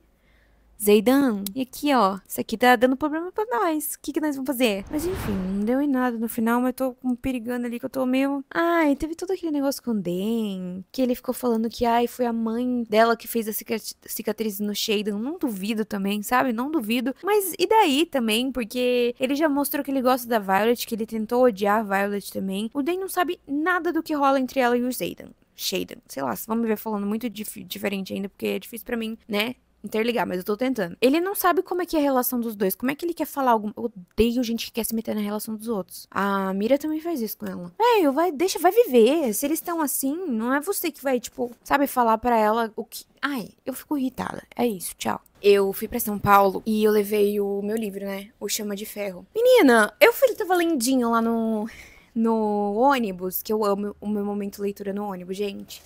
Zeidan, e aqui, ó, isso aqui tá dando problema pra nós. O que que nós vamos fazer? Mas enfim, não deu em nada no final, mas tô perigando ali que eu tô meio... Ai, teve todo aquele negócio com o Den, que ele ficou falando que, ai, foi a mãe dela que fez a cicatriz no Shaden. Não duvido também, sabe? Não duvido. Mas e daí também? Porque ele já mostrou que ele gosta da Violet, que ele tentou odiar a Violet também. O Den não sabe nada do que rola entre ela e o Zeidan. Shaden, sei lá, vamos ver falando muito dif diferente ainda, porque é difícil para mim, né? interligar, mas eu tô tentando. Ele não sabe como é que é a relação dos dois. Como é que ele quer falar alguma. Eu odeio gente que quer se meter na relação dos outros. A Mira também faz isso com ela. É, eu vai, deixa, vai viver. Se eles estão assim, não é você que vai, tipo, sabe, falar para ela o que. Ai, eu fico irritada. É isso, tchau. Eu fui para São Paulo e eu levei o meu livro, né? O Chama de Ferro. Menina, eu fui, tava lendinho lá no no ônibus, que eu amo o meu momento de leitura no ônibus, gente.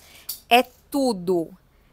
É tudo.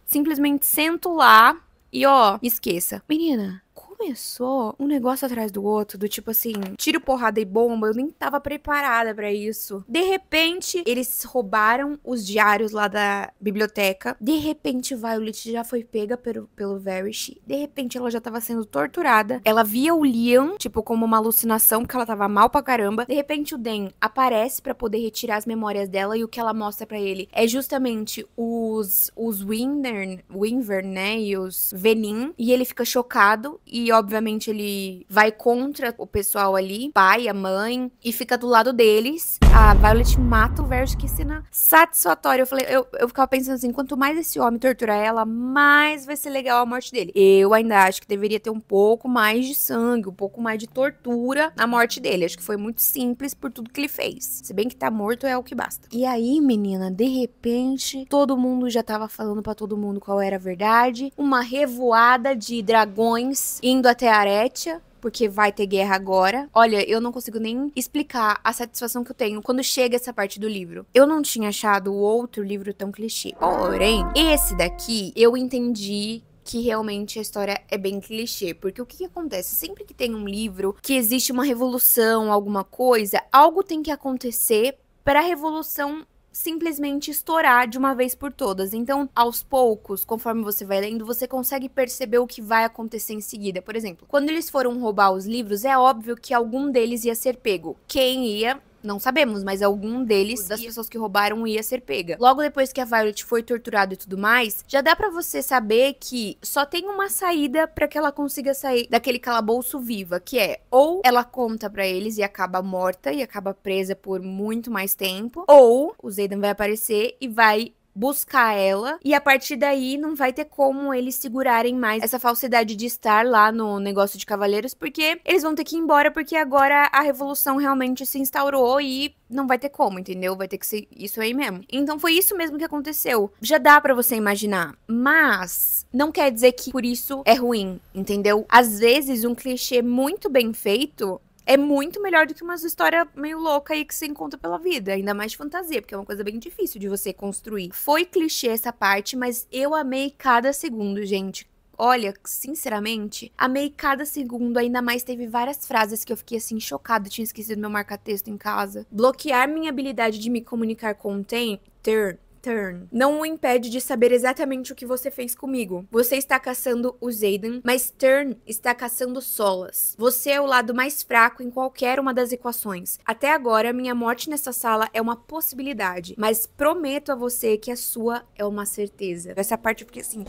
Simplesmente sento lá, e ó, esqueça. Menina, começou um negócio atrás do outro, do tipo assim, tiro, porrada e bomba, eu nem tava preparada para isso. De repente, eles roubaram os diários lá da biblioteca. De repente, Violet já foi pega pelo, pelo Verish. De repente, ela já tava sendo torturada. Ela via o Liam, tipo, como uma alucinação, porque ela tava mal pra caramba. De repente, o Den aparece para poder retirar as memórias dela e o que ela mostra para ele é justamente os, os Windern, Winvern, né, e os Venin. E ele fica chocado e obviamente ele vai contra o pessoal ali, pai, a mãe, e fica do lado deles. A Violet mata o Varys, que cena satisfatória. Eu falei, eu, eu ficava pensando assim, quanto mais esse homem torturar ela, mais vai ser legal a morte dele. Eu ainda acho que deveria ter um pouco mais de sangue, um pouco mais de tortura na morte dele. Acho que foi muito simples por tudo que ele fez. Se bem que tá morto é o que basta. E aí, menina, de repente, todo mundo já tava falando para todo mundo qual era a verdade. Uma revoada de dragões indo até Aretia, porque vai ter guerra agora. Olha, eu não consigo nem explicar a satisfação que eu tenho quando chega essa parte do livro. Eu não tinha achado o outro livro tão clichê. Porém, esse daqui eu entendi que realmente a história é bem clichê. Porque o que, que, acontece? Sempre que tem um livro que existe uma revolução, alguma coisa, algo tem que acontecer para a revolução simplesmente estourar de uma vez por todas. Então, aos poucos, conforme você vai lendo, você consegue perceber o que vai acontecer em seguida. Por exemplo, quando eles foram roubar os livros, é óbvio que algum deles ia ser pego. Quem ia não sabemos, mas algum deles, das pessoas que roubaram, ia ser pega. Logo depois que a Violet foi torturada e tudo mais, já dá para você saber que só tem uma saída para que ela consiga sair daquele calabouço viva, que é ou ela conta para eles e acaba morta e acaba presa por muito mais tempo, ou o Zayden vai aparecer e vai buscar ela e a partir daí não vai ter como eles segurarem mais essa falsidade de estar lá no negócio de cavaleiros porque eles vão ter que ir embora porque agora a revolução realmente se instaurou e não vai ter como, entendeu? Vai ter que ser isso aí mesmo. Então foi isso mesmo que aconteceu. Já dá para você imaginar, mas não quer dizer que por isso é ruim, entendeu? Às vezes um clichê muito bem feito é muito melhor do que umas história meio louca aí que você encontra pela vida, ainda mais de fantasia, porque é uma coisa bem difícil de você construir. Foi clichê essa parte, mas eu amei cada segundo, gente. Olha, sinceramente, amei cada segundo. Ainda mais teve várias frases que eu fiquei assim chocada. Tinha esquecido meu marca-texto em casa. Bloquear minha habilidade de me comunicar com o Ter Turn. Não o impede de saber exatamente o que você fez comigo. Você está caçando o Zayden, mas Turn está caçando Solas. Você é o lado mais fraco em qualquer uma das equações. Até agora, minha morte nessa sala é uma possibilidade, mas prometo a você que a sua é uma certeza. Essa parte eu fiquei assim.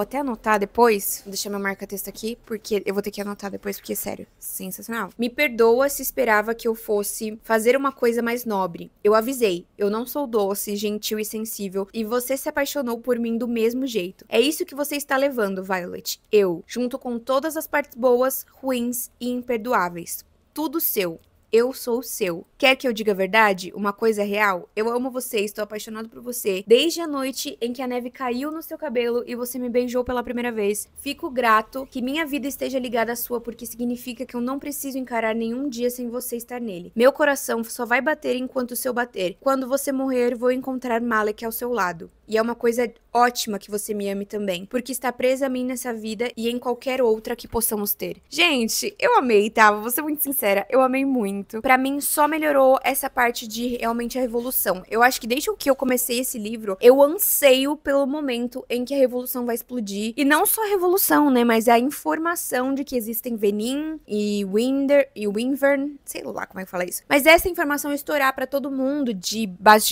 Vou até anotar depois, vou deixar meu marca-texto aqui, porque eu vou ter que anotar depois, porque, sério, sensacional. Me perdoa se esperava que eu fosse fazer uma coisa mais nobre. Eu avisei, eu não sou doce, gentil e sensível, e você se apaixonou por mim do mesmo jeito. É isso que você está levando, Violet. Eu, junto com todas as partes boas, ruins e imperdoáveis. Tudo seu eu sou seu. Quer que eu diga a verdade? Uma coisa real? Eu amo você, estou apaixonado por você. Desde a noite em que a neve caiu no seu cabelo e você me beijou pela primeira vez, fico grato que minha vida esteja ligada à sua, porque significa que eu não preciso encarar nenhum dia sem você estar nele. Meu coração só vai bater enquanto o seu bater. Quando você morrer, vou encontrar Malek ao seu lado. E é uma coisa ótima que você me ame também, porque está presa a mim nessa vida e em qualquer outra que possamos ter. Gente, eu amei, tá? Vou ser muito sincera, eu amei muito. Para mim só melhorou essa parte de realmente a revolução. Eu acho que desde que eu comecei esse livro, eu anseio pelo momento em que a revolução vai explodir e não só a revolução, né, mas a informação de que existem Venin e Winder e Winvern, sei lá como é que fala isso. Mas essa informação estourar para todo mundo de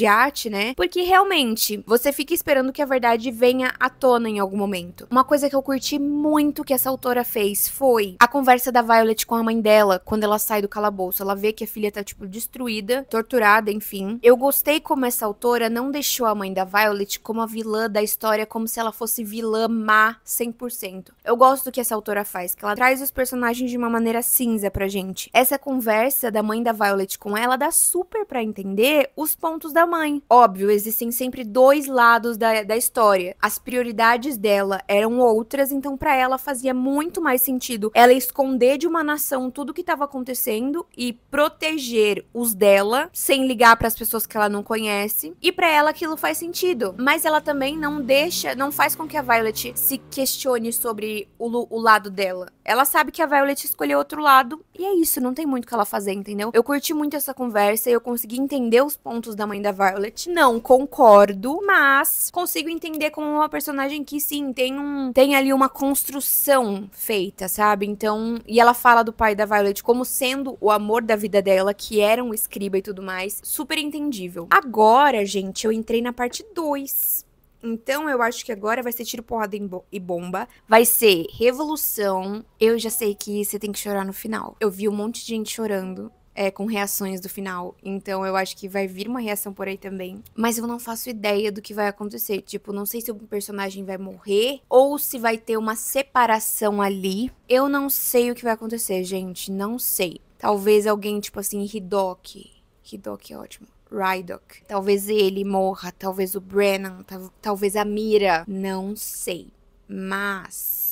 arte né? Porque realmente você fica esperando que a verdade verdade venha à tona em algum momento. Uma coisa que eu curti muito que essa autora fez foi a conversa da Violet com a mãe dela quando ela sai do calabouço. Ela vê que a filha tá, tipo, destruída, torturada, enfim. Eu gostei como essa autora não deixou a mãe da Violet como a vilã da história, como se ela fosse vilã má 100%. Eu gosto do que essa autora faz, que ela traz os personagens de uma maneira cinza pra gente. Essa conversa da mãe da Violet com ela dá super para entender os pontos da mãe. Óbvio, existem sempre dois lados da, da história história. As prioridades dela eram outras, então para ela fazia muito mais sentido ela esconder de uma nação tudo o que estava acontecendo e proteger os dela sem ligar para as pessoas que ela não conhece. E para ela aquilo faz sentido, mas ela também não deixa, não faz com que a Violet se questione sobre o, o lado dela. Ela sabe que a Violet escolheu outro lado e é isso, não tem muito o que ela fazer, entendeu? Eu curti muito essa conversa e eu consegui entender os pontos da mãe da Violet. Não concordo, mas consigo entender entender como uma personagem que sim, tem um tem ali uma construção feita, sabe? Então, e ela fala do pai da Violet como sendo o amor da vida dela, que era um escriba e tudo mais, super entendível. Agora, gente, eu entrei na parte 2. Então eu acho que agora vai ser tiro, porrada e bomba. Vai ser revolução. Eu já sei que você tem que chorar no final. Eu vi um monte de gente chorando é, com reações do final. Então eu acho que vai vir uma reação por aí também. Mas eu não faço ideia do que vai acontecer. Tipo, não sei se o personagem vai morrer ou se vai ter uma separação ali. Eu não sei o que vai acontecer, gente. Não sei. Talvez alguém, tipo assim, Hidok. Hidok é ótimo. Rydok. Talvez ele morra. Talvez o Brennan. Talvez a Mira. Não sei. Mas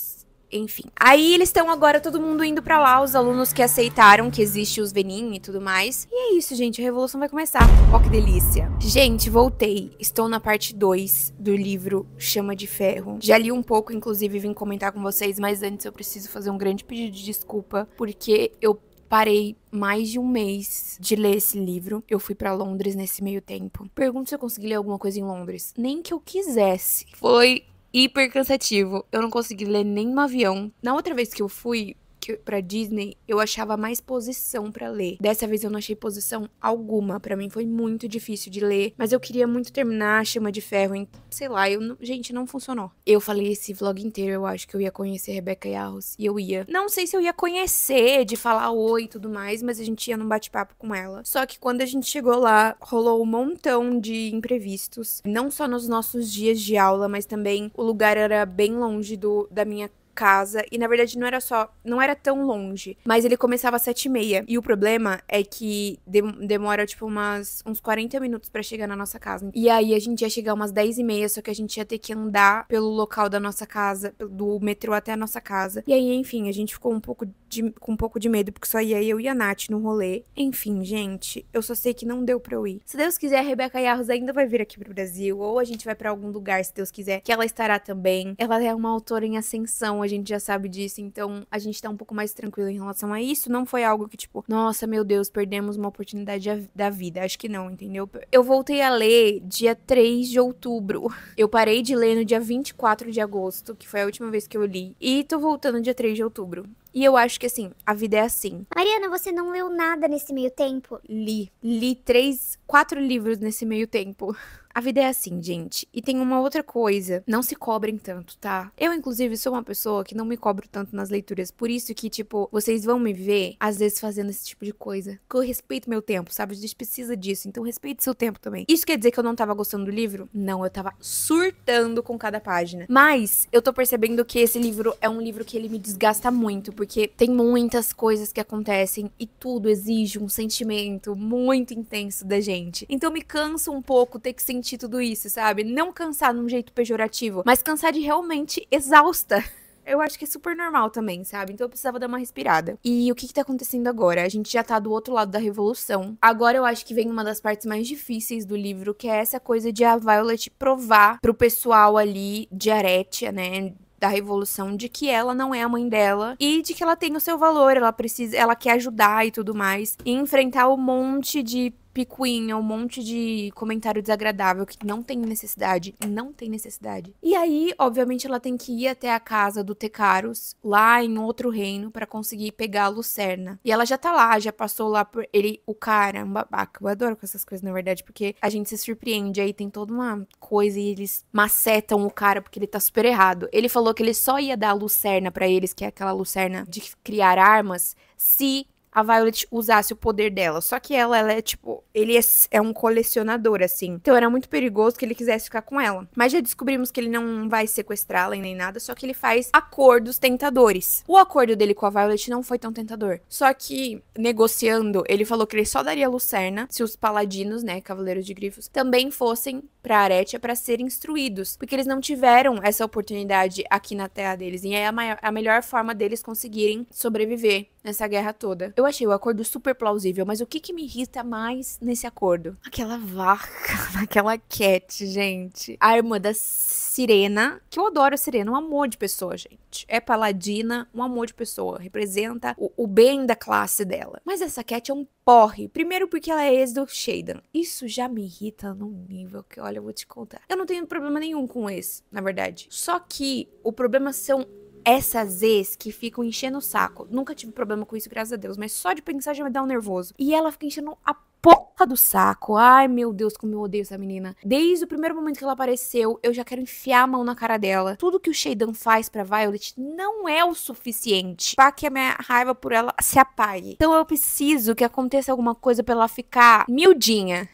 enfim. Aí eles estão agora todo mundo indo para lá, os alunos que aceitaram que existe os Venin e tudo mais. E é isso, gente, a revolução vai começar. Ó oh, que delícia. Gente, voltei. Estou na parte 2 do livro Chama de Ferro. Já li um pouco, inclusive vim comentar com vocês, mas antes eu preciso fazer um grande pedido de desculpa porque eu parei mais de um mês de ler esse livro. Eu fui para Londres nesse meio tempo. Pergunto se eu consegui ler alguma coisa em Londres. Nem que eu quisesse. Foi hiper cansativo. Eu não consegui ler nem no avião. Na outra vez que eu fui, que para Disney eu achava mais posição para ler. Dessa vez eu não achei posição alguma, para mim foi muito difícil de ler, mas eu queria muito terminar a Chama de Ferro, em, sei lá, eu gente, não funcionou. Eu falei esse vlog inteiro, eu acho que eu ia conhecer Rebeca Yarros e eu ia. Não sei se eu ia conhecer de falar oi e tudo mais, mas a gente ia num bate-papo com ela. Só que quando a gente chegou lá, rolou um montão de imprevistos, não só nos nossos dias de aula, mas também o lugar era bem longe do da minha casa. E na verdade não era só. Não era tão longe. Mas ele começava às 7h30. E o problema é que demora, tipo, umas, uns 40 minutos para chegar na nossa casa. E aí a gente ia chegar umas 10 e meia só que a gente ia ter que andar pelo local da nossa casa, do metrô até a nossa casa. E aí, enfim, a gente ficou um pouco de, com um pouco de medo, porque só ia eu e a Nath no rolê. Enfim, gente, eu só sei que não deu pra eu ir. Se Deus quiser, a Rebeca Yarros ainda vai vir aqui pro Brasil, ou a gente vai para algum lugar, se Deus quiser, que ela estará também. Ela é uma autora em ascensão, a gente já sabe disso, então a gente tá um pouco mais tranquilo em relação a isso. Não foi algo que, tipo, nossa, meu Deus, perdemos uma oportunidade da vida. Acho que não, entendeu? Eu voltei a ler dia 3 de outubro. Eu parei de ler no dia 24 de agosto, que foi a última vez que eu li. E tô voltando dia 3 de outubro. E eu acho que assim, a vida é assim. Mariana, você não leu nada nesse meio tempo? Li. Li três, quatro livros nesse meio tempo. A vida é assim, gente. E tem uma outra coisa, não se cobrem tanto, tá? Eu, inclusive, sou uma pessoa que não me cobro tanto nas leituras, por isso que, tipo, vocês vão me ver, às vezes, fazendo esse tipo de coisa. Que eu respeito meu tempo, sabe? A gente precisa disso, então respeite seu tempo também. Isso quer dizer que eu não tava gostando do livro? Não, eu tava surtando com cada página. Mas, eu tô percebendo que esse livro é um livro que ele me desgasta muito, porque tem muitas coisas que acontecem e tudo exige um sentimento muito intenso da gente. Então, me cansa um pouco ter que sentir sentir tudo isso, sabe? Não cansar de um jeito pejorativo, mas cansar de realmente exausta eu acho que é super normal também, sabe? Então eu precisava dar uma respirada. E o que que tá acontecendo agora? A gente já tá do outro lado da revolução. Agora eu acho que vem uma das partes mais difíceis do livro, que é essa coisa de a Violet provar pro pessoal ali de Aretia, né? da revolução de que ela não é a mãe dela e de que ela tem o seu valor, ela precisa, ela quer ajudar e tudo mais, e enfrentar um monte de picuinha, um monte de comentário desagradável que não tem necessidade, não tem necessidade. E aí, obviamente, ela tem que ir até a casa do Tecaros, lá em outro reino, para conseguir pegar a Lucerna. E ela já tá lá, já passou lá por ele, o cara, é um babaca. Eu adoro com essas coisas, na verdade, porque a gente se surpreende, aí tem toda uma coisa e eles macetam o cara porque ele tá super errado. Ele falou que ele só ia dar a Lucerna para eles, que é aquela Lucerna de criar armas, se a Violet usasse o poder dela. Só que ela, ela é tipo, ele é, é um colecionador, assim. Então era muito perigoso que ele quisesse ficar com ela. Mas já descobrimos que ele não vai sequestrá-la e nem nada, só que ele faz acordos tentadores. O acordo dele com a Violet não foi tão tentador. Só que, negociando, ele falou que ele só daria Lucerna se os paladinos, né, Cavaleiros de Grifos, também fossem pra Aretia para serem instruídos. Porque eles não tiveram essa oportunidade aqui na terra deles. E é a, maior, a melhor forma deles conseguirem sobreviver nessa guerra toda. Eu achei o acordo super plausível, mas o que, que me irrita mais nesse acordo? Aquela vaca, aquela cat, gente. A irmã da Sirena, que eu adoro a Sirena, um amor de pessoa, gente. É paladina, um amor de pessoa. Representa o, o bem da classe dela. Mas essa cat é um porre. Primeiro porque ela é ex do Shaden. Isso já me irrita num nível que, olha, eu vou te contar. Eu não tenho problema nenhum com esse, na verdade. Só que o problema são essas ex que ficam enchendo o saco. Nunca tive problema com isso, graças a Deus, mas só de pensar já me dá um nervoso. E ela fica enchendo a porra do saco. Ai, meu Deus, como eu odeio essa menina. Desde o primeiro momento que ela apareceu, eu já quero enfiar a mão na cara dela. Tudo que o Sheidan faz pra Violet não é o suficiente para que a minha raiva por ela se apague. Então eu preciso que aconteça alguma coisa pra ela ficar miudinha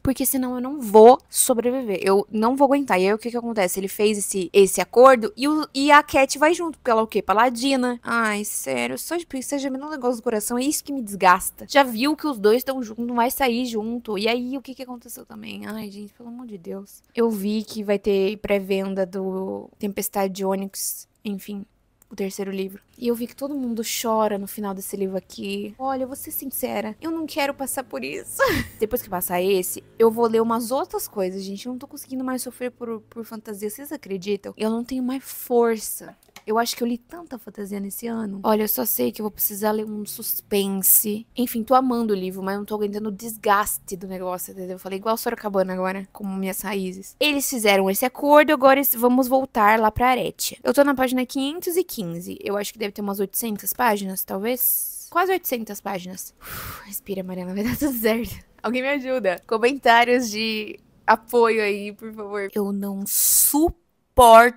porque senão eu não vou sobreviver. Eu não vou aguentar. E aí o que que acontece? Ele fez esse, esse acordo e, o, e a Cat vai junto, porque ela é o quê? Paladina. Ai, sério, só de pensar já me dá um negócio do coração. É isso que me desgasta. Já viu que os dois estão juntos, não vai sair junto. E aí, o que, que aconteceu também? Ai, gente, pelo amor de Deus. Eu vi que vai ter pré-venda do Tempestade de Onyx, enfim, o terceiro livro. E eu vi que todo mundo chora no final desse livro aqui. Olha, eu vou ser sincera, eu não quero passar por isso. Depois que passar esse, eu vou ler umas outras coisas, gente. Eu não tô conseguindo mais sofrer por, por fantasia, vocês acreditam? Eu não tenho mais força. Eu acho que eu li tanta fantasia nesse ano. Olha, eu só sei que eu vou precisar ler um suspense. Enfim, tô amando o livro, mas não tô aguentando o desgaste do negócio, entendeu? Eu falei igual Sorocabana agora, como minhas raízes. Eles fizeram esse acordo, agora vamos voltar lá pra Arete. Eu tô na página 515. Eu acho que deve ter umas 800 páginas, talvez quase 800 páginas. Uf, respira, Mariana, vai dar tudo certo. Alguém me ajuda. Comentários de apoio aí, por favor. Eu não suporto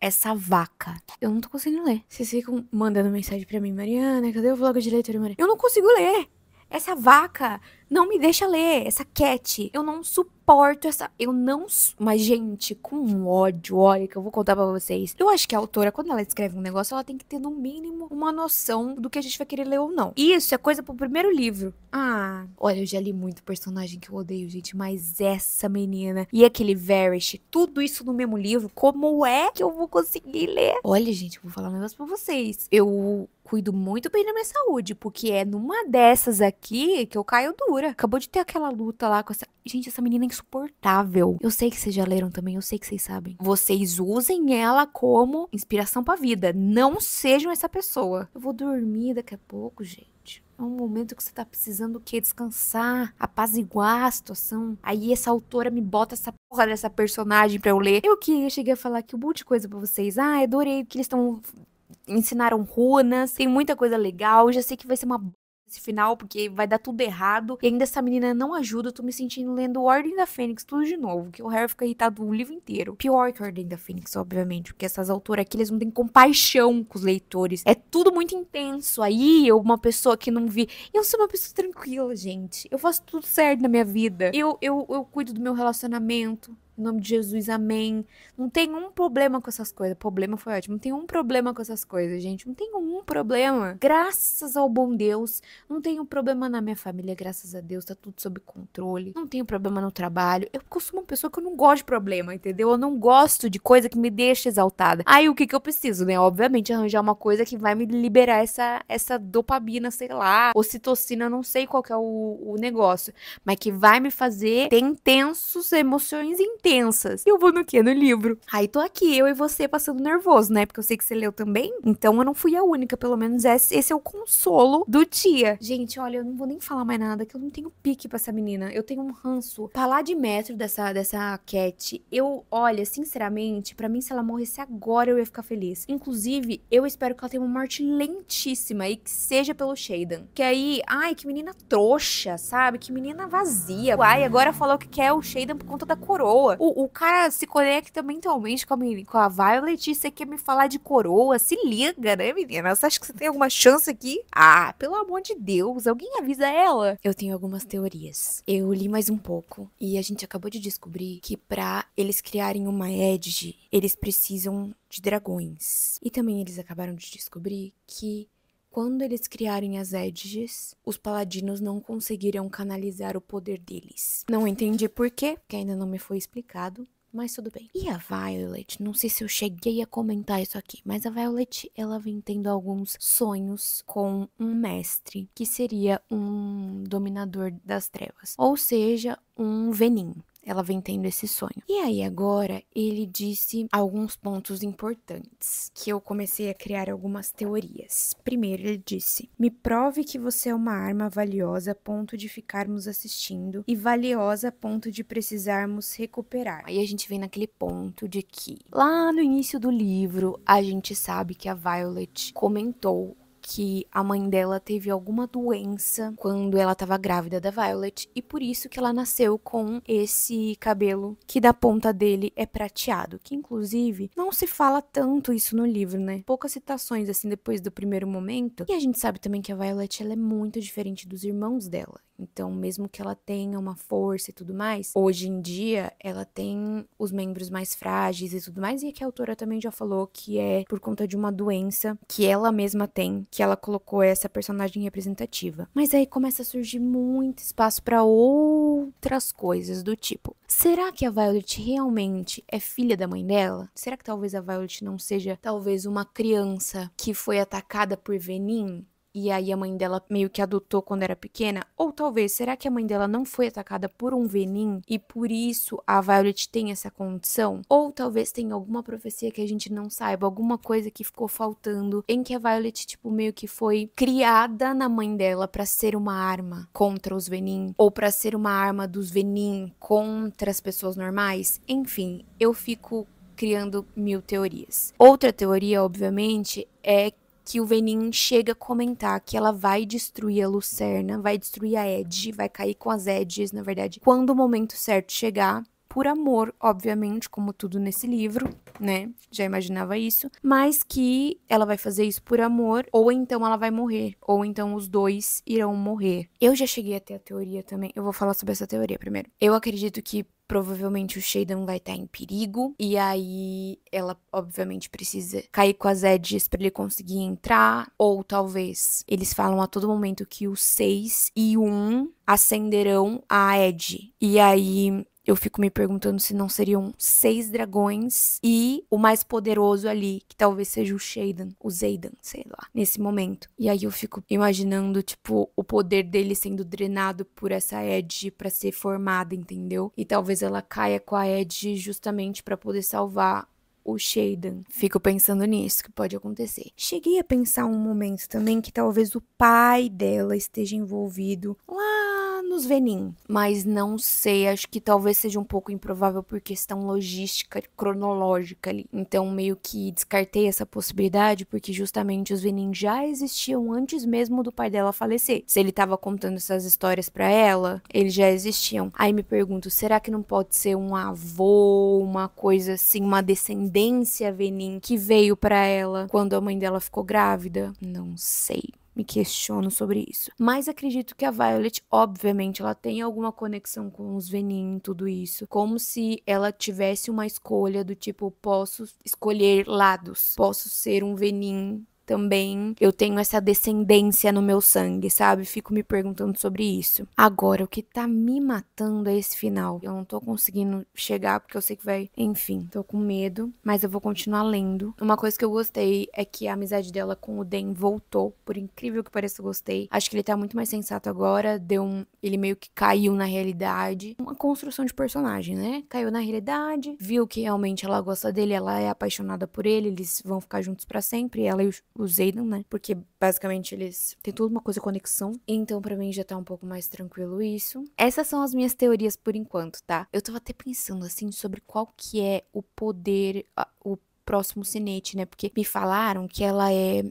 essa vaca. Eu não tô conseguindo ler. Vocês ficam mandando mensagem para mim, Mariana, cadê o vlog de leitura, Mariana? Eu não consigo ler! Essa vaca não me deixa ler, essa cat. Eu não suporto suporto essa. Eu não. Mas, gente, com ódio, olha, que eu vou contar pra vocês. Eu acho que a autora, quando ela escreve um negócio, ela tem que ter, no mínimo, uma noção do que a gente vai querer ler ou não. Isso é coisa pro primeiro livro. Ah, olha, eu já li muito personagem que eu odeio, gente, mas essa menina e aquele Verish, tudo isso no mesmo livro, como é que eu vou conseguir ler? Olha, gente, eu vou falar um negócio pra vocês. Eu cuido muito bem da minha saúde, porque é numa dessas aqui que eu caio dura. Acabou de ter aquela luta lá com essa. Gente, essa menina é insuportável. Eu sei que vocês já leram também, eu sei que vocês sabem. Vocês usem ela como inspiração pra vida. Não sejam essa pessoa. Eu vou dormir daqui a pouco, gente. É um momento que você tá precisando o quê? Descansar, apaziguar a situação. Aí essa autora me bota essa porra dessa personagem pra eu ler. Eu que cheguei a falar aqui um monte de coisa pra vocês. Ah, adorei que eles estão ensinaram runas, tem muita coisa legal. Já sei que vai ser uma esse final, porque vai dar tudo errado. E ainda essa menina não ajuda, eu tô me sentindo lendo Ordem da Fênix tudo de novo, que o Harry fica irritado o livro inteiro. Pior que Ordem da Fênix, obviamente, porque essas autoras aqui, eles não têm compaixão com os leitores. É tudo muito intenso. Aí, eu, uma pessoa que não vi... Eu sou uma pessoa tranquila, gente. Eu faço tudo certo na minha vida. Eu, eu, eu cuido do meu relacionamento. Em nome de Jesus, amém. Não tem um problema com essas coisas. Problema foi ótimo. Não tem um problema com essas coisas, gente. Não tem um problema. Graças ao bom Deus. Não tenho problema na minha família, graças a Deus. Tá tudo sob controle. Não tenho problema no trabalho. Eu costumo uma pessoa que eu não gosto de problema, entendeu? Eu não gosto de coisa que me deixa exaltada. Aí o que que eu preciso, né? Obviamente, arranjar uma coisa que vai me liberar essa, essa dopamina, sei lá, ocitocina, não sei qual é o, o negócio. Mas que vai me fazer ter intensos emoções intensas intensas. E eu vou no quê? No livro. Aí tô aqui, eu e você passando nervoso, né? Porque eu sei que você leu também. Então eu não fui a única, pelo menos esse, esse é o consolo do dia. Gente, olha, eu não vou nem falar mais nada, que eu não tenho pique pra essa menina. Eu tenho um ranço. Falar de metro dessa, dessa Cat, eu, olha, sinceramente, para mim, se ela morresse agora, eu ia ficar feliz. Inclusive, eu espero que ela tenha uma morte lentíssima e que seja pelo Shaden. Que aí, ai, que menina trouxa, sabe? Que menina vazia. Ai, agora falou que quer o Shaden por conta da coroa. O, o cara se conecta mentalmente com a, com a Violet e você quer me falar de coroa. Se liga, né, menina? Você acha que você tem alguma chance aqui? Ah, pelo amor de Deus, alguém avisa ela. Eu tenho algumas teorias. Eu li mais um pouco e a gente acabou de descobrir que pra eles criarem uma Edge, eles precisam de dragões. E também eles acabaram de descobrir que quando eles criarem as Edges, os paladinos não conseguirão canalizar o poder deles. Não entendi por quê, que ainda não me foi explicado, mas tudo bem. E a Violet, não sei se eu cheguei a comentar isso aqui, mas a Violet, ela vem tendo alguns sonhos com um mestre, que seria um dominador das trevas, ou seja, um Venin ela vem tendo esse sonho. E aí agora ele disse alguns pontos importantes que eu comecei a criar algumas teorias. Primeiro ele disse: "Me prove que você é uma arma valiosa a ponto de ficarmos assistindo e valiosa a ponto de precisarmos recuperar". Aí a gente vem naquele ponto de que lá no início do livro a gente sabe que a Violet comentou que a mãe dela teve alguma doença quando ela estava grávida da Violet e por isso que ela nasceu com esse cabelo que da ponta dele é prateado, que inclusive não se fala tanto isso no livro, né? Poucas citações assim depois do primeiro momento. E a gente sabe também que a Violet ela é muito diferente dos irmãos dela. Então, mesmo que ela tenha uma força e tudo mais, hoje em dia ela tem os membros mais frágeis e tudo mais. E que a autora também já falou que é por conta de uma doença que ela mesma tem, que ela colocou essa personagem representativa. Mas aí começa a surgir muito espaço para outras coisas do tipo: será que a Violet realmente é filha da mãe dela? Será que talvez a Violet não seja talvez uma criança que foi atacada por Venin? e aí a mãe dela meio que adotou quando era pequena? Ou talvez, será que a mãe dela não foi atacada por um venin e por isso a Violet tem essa condição? Ou talvez tenha alguma profecia que a gente não saiba, alguma coisa que ficou faltando em que a Violet, tipo, meio que foi criada na mãe dela para ser uma arma contra os venin ou para ser uma arma dos venin contra as pessoas normais? Enfim, eu fico criando mil teorias. Outra teoria, obviamente, é que o Venin chega a comentar que ela vai destruir a Lucerna, vai destruir a Edge, vai cair com as Edges, na verdade, quando o momento certo chegar. Por amor, obviamente, como tudo nesse livro, né? Já imaginava isso. Mas que ela vai fazer isso por amor, ou então ela vai morrer, ou então os dois irão morrer. Eu já cheguei até a teoria também. Eu vou falar sobre essa teoria primeiro. Eu acredito que provavelmente o Shaden vai estar tá em perigo. E aí ela, obviamente, precisa cair com as edges para ele conseguir entrar. Ou talvez eles falam a todo momento que o 6 e o 1 acenderão a Ed. E aí eu fico me perguntando se não seriam seis dragões e o mais poderoso ali, que talvez seja o Shaden, o Zeidan, sei lá, nesse momento. E aí eu fico imaginando, tipo, o poder dele sendo drenado por essa Edge para ser formada, entendeu? E talvez ela caia com a Edge justamente para poder salvar o Shaden. Fico pensando nisso que pode acontecer. Cheguei a pensar um momento também que talvez o pai dela esteja envolvido lá menos Venin, mas não sei, acho que talvez seja um pouco improvável por questão logística, cronológica ali. Então meio que descartei essa possibilidade porque justamente os Venin já existiam antes mesmo do pai dela falecer. Se ele estava contando essas histórias para ela, eles já existiam. Aí me pergunto, será que não pode ser um avô, uma coisa assim, uma descendência Venin que veio para ela quando a mãe dela ficou grávida? Não sei me questiono sobre isso. Mas acredito que a Violet, obviamente, ela tem alguma conexão com os Venin, tudo isso. Como se ela tivesse uma escolha do tipo, posso escolher lados, posso ser um Venin também eu tenho essa descendência no meu sangue, sabe? Fico me perguntando sobre isso. Agora, o que tá me matando é esse final. Eu não tô conseguindo chegar porque eu sei que vai. Enfim, tô com medo, mas eu vou continuar lendo. Uma coisa que eu gostei é que a amizade dela com o Den voltou. Por incrível que pareça, eu gostei. Acho que ele tá muito mais sensato agora. Deu um. Ele meio que caiu na realidade. Uma construção de personagem, né? Caiu na realidade, viu que realmente ela gosta dele, ela é apaixonada por ele, eles vão ficar juntos para sempre. Ela e o o Zayden, né? Porque basicamente eles têm toda uma coisa conexão. Então, para mim já tá um pouco mais tranquilo isso. Essas são as minhas teorias por enquanto, tá? Eu tava até pensando assim sobre qual que é o poder, o próximo sinete, né? Porque me falaram que ela é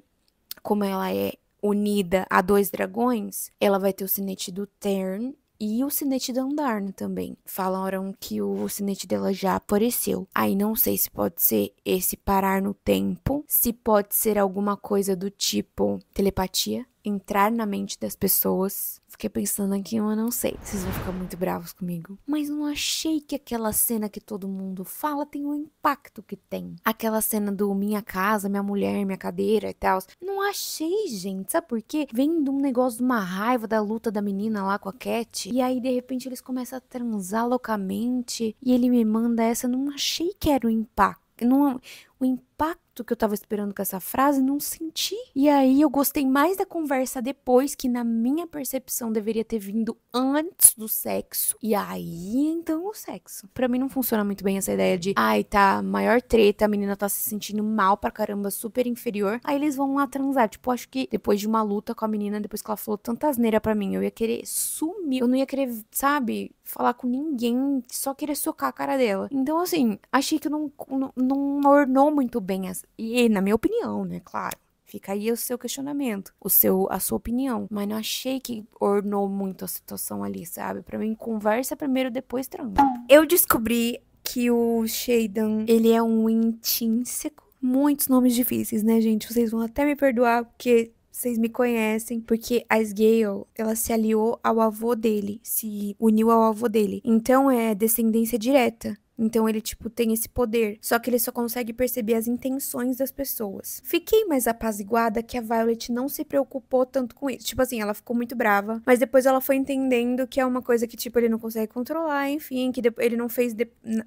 como ela é unida a dois dragões, ela vai ter o sinete do Tern e o cinete da Andarne né, também. Falaram que o cinete dela já apareceu. Aí não sei se pode ser esse parar no tempo, se pode ser alguma coisa do tipo telepatia entrar na mente das pessoas. Fiquei pensando aqui, eu não sei. Vocês vão ficar muito bravos comigo. Mas não achei que aquela cena que todo mundo fala tem o impacto que tem. Aquela cena do minha casa, minha mulher, minha cadeira e tal. Não achei, gente. Sabe por quê? Vem de um negócio de uma raiva da luta da menina lá com a Cat. E aí, de repente, eles começam a transar loucamente. E ele me manda essa. não achei que era o impacto. Não, o impacto impacto que eu tava esperando com essa frase, não senti. E aí eu gostei mais da conversa depois, que na minha percepção deveria ter vindo antes do sexo. E aí, então, o sexo. Para mim não funciona muito bem essa ideia de, ai, tá maior treta, a menina tá se sentindo mal pra caramba, super inferior. Aí eles vão lá transar. Tipo, acho que depois de uma luta com a menina, depois que ela falou tanta asneira pra mim, eu ia querer sumir. Eu não ia querer, sabe, falar com ninguém, só querer socar a cara dela. Então, assim, achei que não, não, não ornou muito bem e na minha opinião, né, claro. Fica aí o seu questionamento, o seu, a sua opinião. Mas não achei que ornou muito a situação ali, sabe? Para mim, conversa primeiro, depois tranca. Eu descobri que o Shaden, ele é um intínseco. Muitos nomes difíceis, né, gente? Vocês vão até me perdoar, porque vocês me conhecem, porque a Gale, ela se aliou ao avô dele, se uniu ao avô dele. Então é descendência direta. Então ele, tipo, tem esse poder. Só que ele só consegue perceber as intenções das pessoas. Fiquei mais apaziguada que a Violet não se preocupou tanto com isso. Tipo assim, ela ficou muito brava. Mas depois ela foi entendendo que é uma coisa que, tipo, ele não consegue controlar, enfim, que ele não fez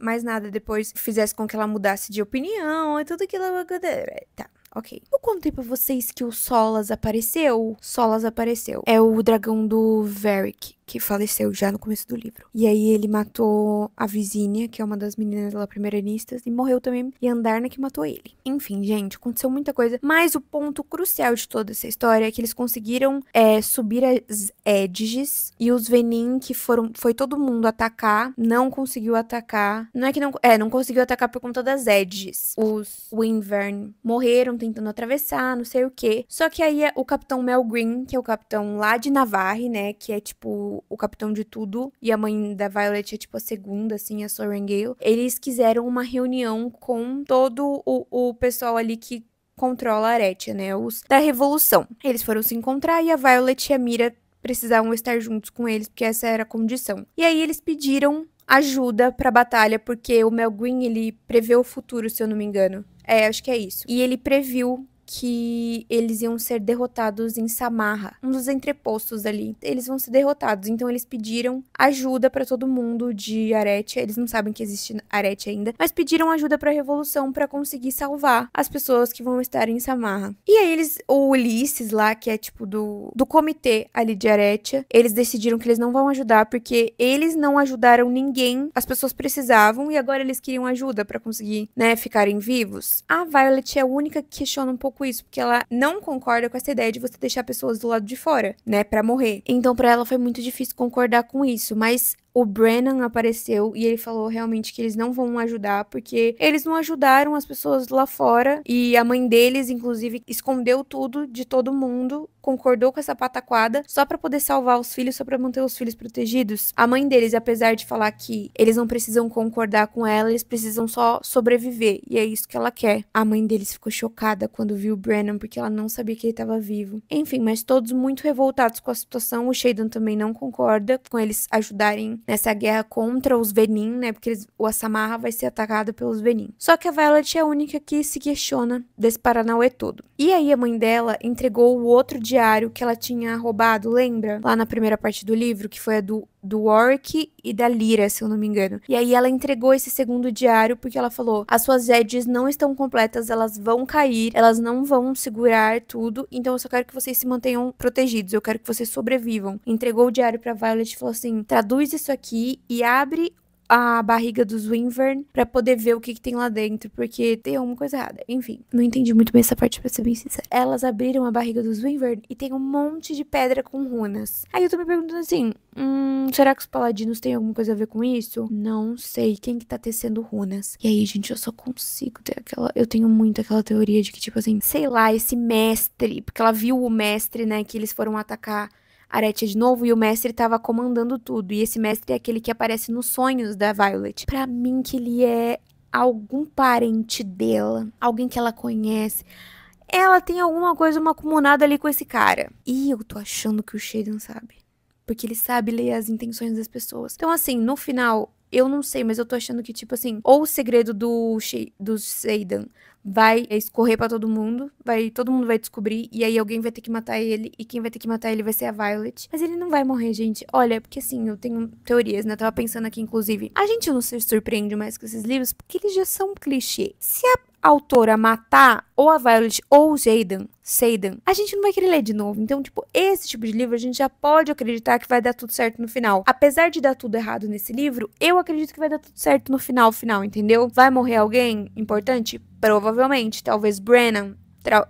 mais nada depois fizesse com que ela mudasse de opinião e tudo aquilo. Tá. Ok. Eu contei para vocês que o Solas apareceu. Solas apareceu. É o dragão do Varric, que faleceu já no começo do livro. E aí ele matou a Vizinha, que é uma das meninas lá primeiranistas, e morreu também e Andarna que matou ele. Enfim, gente, aconteceu muita coisa. Mas o ponto crucial de toda essa história é que eles conseguiram é, subir as Edges e os Venin, que foram. Foi todo mundo atacar, não conseguiu atacar. Não é que não. É, não conseguiu atacar por conta das Edges. Os Winvern morreram tentando atravessar, não sei o quê. Só que aí é o capitão Mel Green, que é o capitão lá de Navarre, né? Que é tipo o capitão de tudo. E a mãe da Violet é tipo a segunda, assim, a Soren Gale. Eles quiseram uma reunião com todo o, o pessoal ali que controla a Aretia, né? Os da Revolução. Eles foram se encontrar e a Violet e a Mira precisavam estar juntos com eles, porque essa era a condição. E aí eles pediram ajuda pra batalha, porque o Mel Green, ele prevê o futuro, se eu não me engano. É, acho que é isso. E ele previu que eles iam ser derrotados em Samarra, um dos entrepostos ali. Eles vão ser derrotados, então eles pediram ajuda para todo mundo de Arete, Eles não sabem que existe Arete ainda, mas pediram ajuda para a revolução para conseguir salvar as pessoas que vão estar em Samarra. E aí eles, o Ulisses lá, que é tipo do, do comitê ali de Arete, eles decidiram que eles não vão ajudar porque eles não ajudaram ninguém, as pessoas precisavam e agora eles queriam ajuda para conseguir, né, ficarem vivos. A Violet é a única que questiona um pouco com isso, porque ela não concorda com essa ideia de você deixar pessoas do lado de fora, né, para morrer. Então para ela foi muito difícil concordar com isso, mas o Brennan apareceu e ele falou realmente que eles não vão ajudar porque eles não ajudaram as pessoas lá fora e a mãe deles inclusive escondeu tudo de todo mundo, concordou com essa pataquada só para poder salvar os filhos, só para manter os filhos protegidos. A mãe deles, apesar de falar que eles não precisam concordar com ela, eles precisam só sobreviver e é isso que ela quer. A mãe deles ficou chocada quando viu o Brennan porque ela não sabia que ele estava vivo. Enfim, mas todos muito revoltados com a situação, o Shaden também não concorda com eles ajudarem nessa guerra contra os Venin, né? Porque eles, o Asamarra vai ser atacado pelos Venin. Só que a Violet é a única que se questiona desse Paranauê todo. E aí a mãe dela entregou o outro diário que ela tinha roubado, lembra? Lá na primeira parte do livro, que foi a do do Warwick e da Lyra, se eu não me engano. E aí ela entregou esse segundo diário porque ela falou: as suas edges não estão completas, elas vão cair, elas não vão segurar tudo, então eu só quero que vocês se mantenham protegidos, eu quero que vocês sobrevivam. Entregou o diário para Violet e falou assim: traduz isso aqui e abre a barriga dos Winvern para poder ver o que, que, tem lá dentro, porque tem alguma coisa errada. Enfim, não entendi muito bem essa parte, pra ser bem sincera. Elas abriram a barriga dos Winvern e tem um monte de pedra com runas. Aí eu tô me perguntando assim: hum, será que os paladinos têm alguma coisa a ver com isso? Não sei quem que tá tecendo runas. E aí, gente, eu só consigo ter aquela. Eu tenho muito aquela teoria de que, tipo assim, sei lá, esse mestre, porque ela viu o mestre, né, que eles foram atacar Aretia de novo e o mestre estava comandando tudo. E esse mestre é aquele que aparece nos sonhos da Violet. Para mim que ele é algum parente dela, alguém que ela conhece. Ela tem alguma coisa uma acumulada ali com esse cara. E eu tô achando que o Shaden sabe porque ele sabe ler as intenções das pessoas. Então, assim, no final, eu não sei, mas eu tô achando que, tipo assim, ou o segredo do, She do Seidan vai escorrer para todo mundo, vai todo mundo vai descobrir e aí alguém vai ter que matar ele e quem vai ter que matar ele vai ser a Violet. Mas ele não vai morrer, gente. Olha, porque assim, eu tenho teorias, né? Eu tava pensando aqui inclusive. A gente não se surpreende mais com esses livros porque eles já são clichê. Se a autora matar ou a Violet ou o Jaden, Seidan. A gente não vai querer ler de novo. Então, tipo, esse tipo de livro a gente já pode acreditar que vai dar tudo certo no final. Apesar de dar tudo errado nesse livro, eu acredito que vai dar tudo certo no final, final, entendeu? Vai morrer alguém importante? Provavelmente. Talvez Brennan,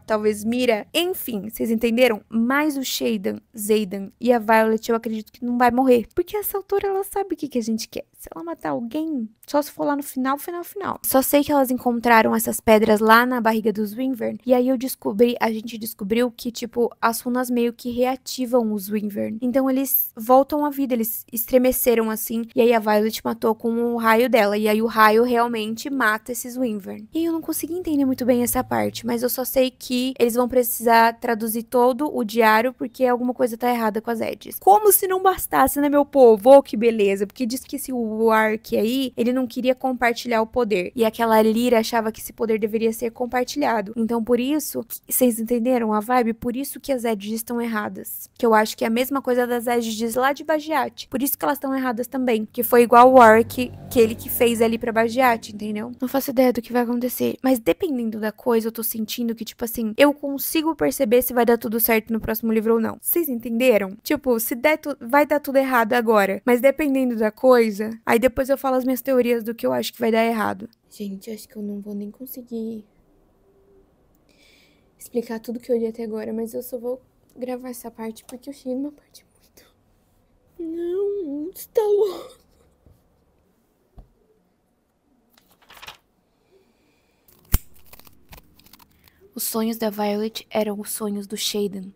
talvez Mira. Enfim, vocês entenderam? Mas o Shaden, Zaydan e a Violet, eu acredito que não vai morrer. Porque essa altura ela sabe o que, que a gente quer. Se ela matar alguém, só se for lá no final, final, final. Só sei que elas encontraram essas pedras lá na barriga dos Winvern. E aí eu descobri, a gente descobriu que, tipo, as runas meio que reativam os Winvern. Então eles voltam à vida, eles estremeceram assim. E aí a Violet matou com o raio dela. E aí o raio realmente mata esses Winvern. E eu não consegui entender muito bem essa parte, mas eu só sei sei que eles vão precisar traduzir todo o diário porque alguma coisa tá errada com as edges. Como se não bastasse, né, meu povo? Oh, que beleza. Porque diz que esse Wark aí, ele não queria compartilhar o poder. E aquela Lira achava que esse poder deveria ser compartilhado. Então, por isso, vocês entenderam a vibe? Por isso que as edges estão erradas. Que eu acho que é a mesma coisa das edges lá de Bagiati. Por isso que elas estão erradas também. Que foi igual o Wark, que ele que fez ali pra Bagiati, entendeu? Não faço ideia do que vai acontecer. Mas dependendo da coisa, eu tô sentindo que, tipo, tipo assim, eu consigo perceber se vai dar tudo certo no próximo livro ou não. Vocês entenderam? Tipo, se der tu... vai dar tudo errado agora, mas dependendo da coisa, aí depois eu falo as minhas teorias do que eu acho que vai dar errado. Gente, acho que eu não vou nem conseguir explicar tudo que eu li até agora, mas eu só vou gravar essa parte porque eu cheguei numa parte muito. Não, está louco. Os sonhos da Violet eram os sonhos do Shaden,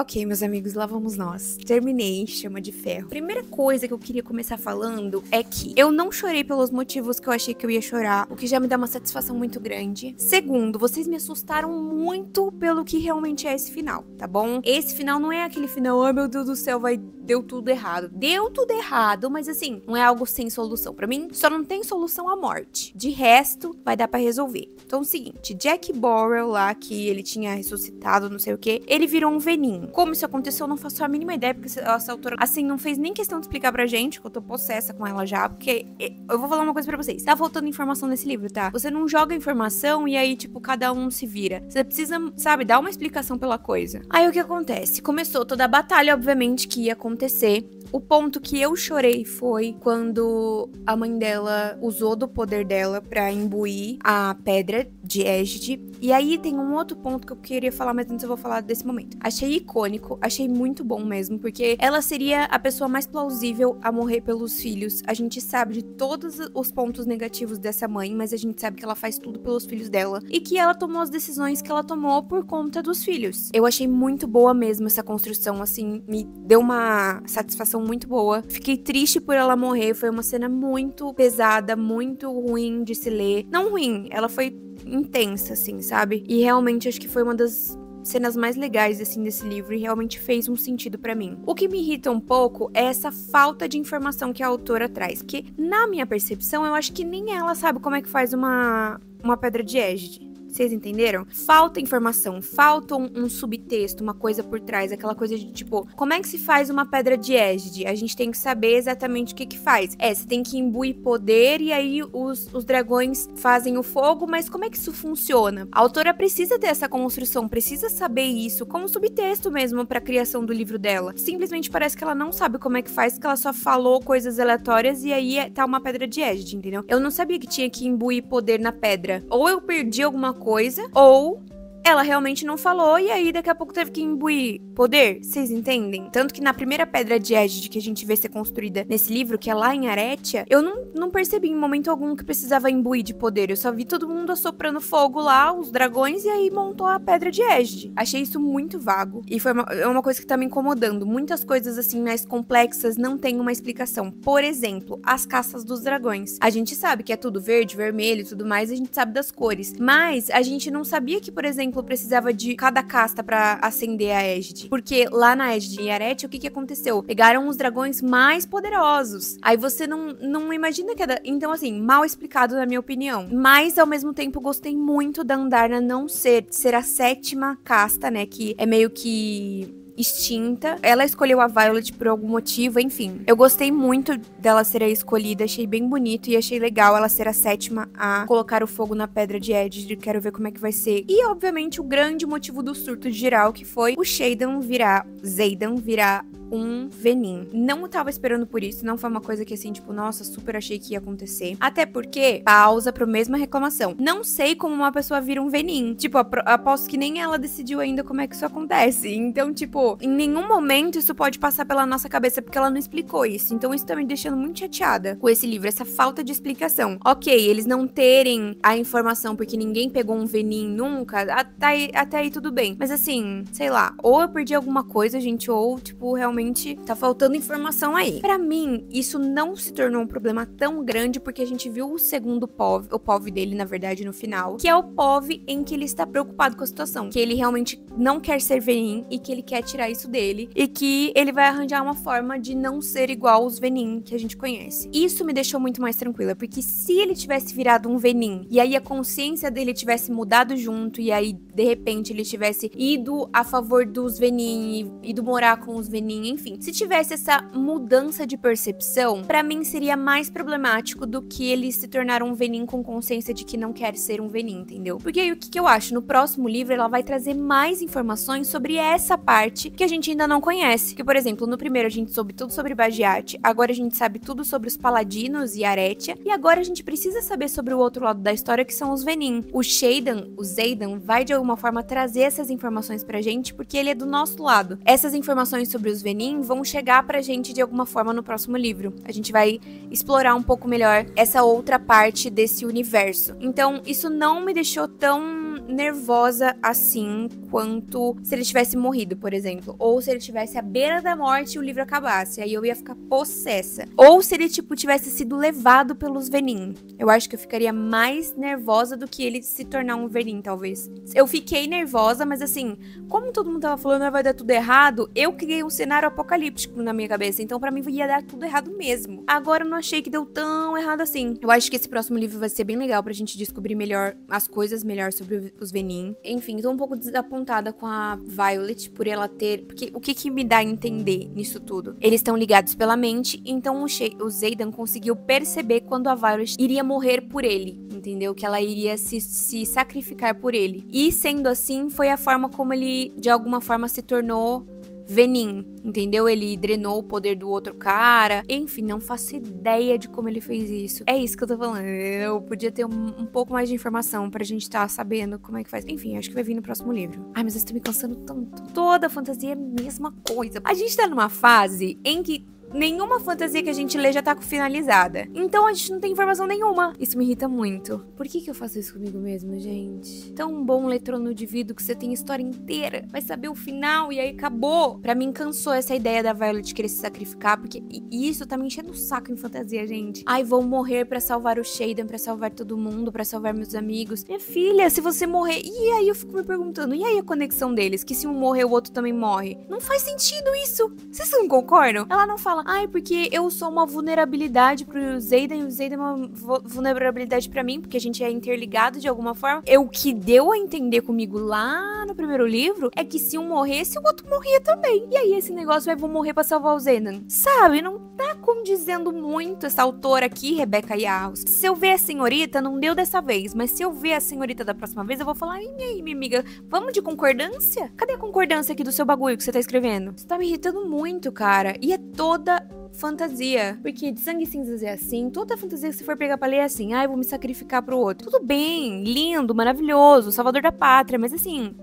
Ok, meus amigos, lá vamos nós. Terminei Chama de Ferro. Primeira coisa que eu queria começar falando é que eu não chorei pelos motivos que eu achei que eu ia chorar, o que já me dá uma satisfação muito grande. Segundo, vocês me assustaram muito pelo que realmente é esse final, tá bom? Esse final não é aquele final, ai oh, meu Deus do céu, vai deu tudo errado. Deu tudo errado, mas assim, não é algo sem solução. Para mim, só não tem solução a morte. De resto, vai dar para resolver. Então, é o seguinte, Jack Borrell lá que ele tinha ressuscitado, não sei o que, ele virou um veninho. Como isso aconteceu, eu não faço a mínima ideia, porque essa autora, assim, não fez nem questão de explicar pra gente, que eu tô possessa com ela já, porque eu vou falar uma coisa pra vocês. Tá faltando informação nesse livro, tá? Você não joga informação e aí, tipo, cada um se vira. Você precisa, sabe, dar uma explicação pela coisa. Aí o que acontece? Começou toda a batalha, obviamente, que ia acontecer. O ponto que eu chorei foi quando a mãe dela usou do poder dela para imbuir a pedra de Égide. E aí tem um outro ponto que eu queria falar, mas antes eu vou falar desse momento. Achei icônico icônico. Achei muito bom mesmo, porque ela seria a pessoa mais plausível a morrer pelos filhos. A gente sabe de todos os pontos negativos dessa mãe, mas a gente sabe que ela faz tudo pelos filhos dela e que ela tomou as decisões que ela tomou por conta dos filhos. Eu achei muito boa mesmo essa construção, assim, me deu uma satisfação muito boa. Fiquei triste por ela morrer, foi uma cena muito pesada, muito ruim de se ler. Não ruim, ela foi intensa, assim, sabe? E realmente acho que foi uma das cenas mais legais assim desse livro e realmente fez um sentido para mim. O que me irrita um pouco é essa falta de informação que a autora traz, que na minha percepção eu acho que nem ela sabe como é que faz uma uma pedra de égide. Vocês entenderam? Falta informação, falta um, um, subtexto, uma coisa por trás, aquela coisa de tipo, como é que se faz uma pedra de égide? A gente tem que saber exatamente o que que faz. É, você tem que imbuir poder e aí os, os dragões fazem o fogo, mas como é que isso funciona? A autora precisa ter essa construção, precisa saber isso como subtexto mesmo para a criação do livro dela. Simplesmente parece que ela não sabe como é que faz, que ela só falou coisas aleatórias e aí é, tá uma pedra de égide, entendeu? Eu não sabia que tinha que imbuir poder na pedra. Ou eu perdi alguma coisa coisa ou ela realmente não falou, e aí daqui a pouco teve que imbuir poder, vocês entendem? Tanto que na primeira pedra de Edge que a gente vê ser construída nesse livro, que é lá em Aretia, eu não, não percebi em momento algum que precisava imbuir de poder, eu só vi todo mundo assoprando fogo lá, os dragões, e aí montou a pedra de Edge. Achei isso muito vago, e foi uma, é uma coisa que tá me incomodando, muitas coisas assim mais complexas não têm uma explicação. Por exemplo, as caças dos dragões. A gente sabe que é tudo verde, vermelho e tudo mais, a gente sabe das cores, mas a gente não sabia que, por exemplo, precisava de cada casta para acender a Égide. Porque lá na Égide em Arete, o que, que aconteceu? Pegaram os dragões mais poderosos. Aí você não, não imagina que... Era... É então, assim, mal explicado na minha opinião. Mas, ao mesmo tempo, gostei muito da Andarna não ser, ser a sétima casta, né? Que é meio que extinta. Ela escolheu a Violet por algum motivo, enfim. Eu gostei muito dela ser a escolhida, achei bem bonito e achei legal ela ser a sétima a colocar o fogo na pedra de Edge. Quero ver como é que vai ser. E, obviamente, o grande motivo do surto geral, que foi o Shaden virar, Zaydan virar um Venin. Não tava esperando por isso, não foi uma coisa que assim, tipo, nossa, super achei que ia acontecer. Até porque, pausa pro mesma reclamação. Não sei como uma pessoa vira um Venin. Tipo, aposto que nem ela decidiu ainda como é que isso acontece. Então, tipo, em nenhum momento isso pode passar pela nossa cabeça porque ela não explicou isso. Então isso tá me deixando muito chateada com esse livro, essa falta de explicação. Ok, eles não terem a informação porque ninguém pegou um venin nunca, até aí, até aí tudo bem. Mas assim, sei lá, ou eu perdi alguma coisa, gente, ou tipo, realmente tá faltando informação aí. Para mim, isso não se tornou um problema tão grande porque a gente viu o segundo POV, o POV dele, na verdade, no final, que é o POV em que ele está preocupado com a situação, que ele realmente não quer ser venin e que ele quer tirar tirar isso dele e que ele vai arranjar uma forma de não ser igual os Venin que a gente conhece. Isso me deixou muito mais tranquila, porque se ele tivesse virado um Venin e aí a consciência dele tivesse mudado junto e aí de repente ele tivesse ido a favor dos Venin e ido morar com os Venin, enfim, se tivesse essa mudança de percepção, para mim seria mais problemático do que ele se tornar um Venin com consciência de que não quer ser um Venin, entendeu? Porque aí o que, que eu acho? No próximo livro ela vai trazer mais informações sobre essa parte que a gente ainda não conhece. Que, por exemplo, no primeiro a gente soube tudo sobre Bagiate, agora a gente sabe tudo sobre os Paladinos e Aretia, e agora a gente precisa saber sobre o outro lado da história que são os Venin. O Shadan, o Zeidan, vai de alguma forma trazer essas informações pra gente porque ele é do nosso lado. Essas informações sobre os Venin vão chegar pra gente de alguma forma no próximo livro. A gente vai explorar um pouco melhor essa outra parte desse universo. Então, isso não me deixou tão nervosa assim quanto se ele tivesse morrido, por exemplo. Ou se ele tivesse à beira da morte e o livro acabasse. Aí eu ia ficar possessa. Ou se ele, tipo, tivesse sido levado pelos Venin. Eu acho que eu ficaria mais nervosa do que ele se tornar um Venin, talvez. Eu fiquei nervosa, mas assim, como todo mundo tava falando, ah, vai dar tudo errado, eu criei um cenário apocalíptico na minha cabeça. Então, para mim, ia dar tudo errado mesmo. Agora eu não achei que deu tão errado assim. Eu acho que esse próximo livro vai ser bem legal pra gente descobrir melhor as coisas melhor sobre os Venin. Enfim, tô um pouco desapontada com a Violet por ela ter. Porque o que, que me dá a entender nisso tudo? Eles estão ligados pela mente, então o, o Zaydan conseguiu perceber quando a Violet iria morrer por ele, entendeu? Que ela iria se, se sacrificar por ele. E sendo assim, foi a forma como ele, de alguma forma, se tornou Venin, entendeu? Ele drenou o poder do outro cara. Enfim, não faço ideia de como ele fez isso. É isso que eu tô falando. Eu podia ter um, um pouco mais de informação pra gente estar tá sabendo como é que faz. Enfim, acho que vai vir no próximo livro. Ai, mas eu estou me cansando tanto. Toda fantasia é a mesma coisa. A gente tá numa fase em que nenhuma fantasia que a gente lê já tá finalizada. Então a gente não tem informação nenhuma. Isso me irrita muito. Por que, que eu faço isso comigo mesmo, gente? Tão bom letrono de Divido que você tem a história inteira, vai saber o final e aí acabou. Pra mim, cansou essa ideia da Violet querer se sacrificar, porque isso tá me enchendo o saco em fantasia, gente. Ai, vou morrer para salvar o Shaden, para salvar todo mundo, para salvar meus amigos. Minha filha, se você morrer. E aí eu fico me perguntando, e aí a conexão deles? Que se um morrer, o outro também morre. Não faz sentido isso. Vocês não concordam? Ela não fala fala, ai, porque eu sou uma vulnerabilidade pro Zayden, o Zayden é uma vulnerabilidade para mim, porque a gente é interligado de alguma forma. É o que deu a entender comigo lá no primeiro livro é que se um morresse, o outro morria também. E aí esse negócio é vou morrer para salvar o Zayden. Sabe, não tá condizendo muito essa autora aqui, Rebeca Yarros. Se eu ver a senhorita, não deu dessa vez, mas se eu ver a senhorita da próxima vez, eu vou falar, e aí, minha amiga, vamos de concordância? Cadê a concordância aqui do seu bagulho que você tá escrevendo? Você tá me irritando muito, cara. E é toda toda fantasia. Porque de sangue cinzas é assim, toda fantasia que você for pegar pra ler é assim, ai, ah, vou me sacrificar pro outro. Tudo bem, lindo, maravilhoso, salvador da pátria, mas assim,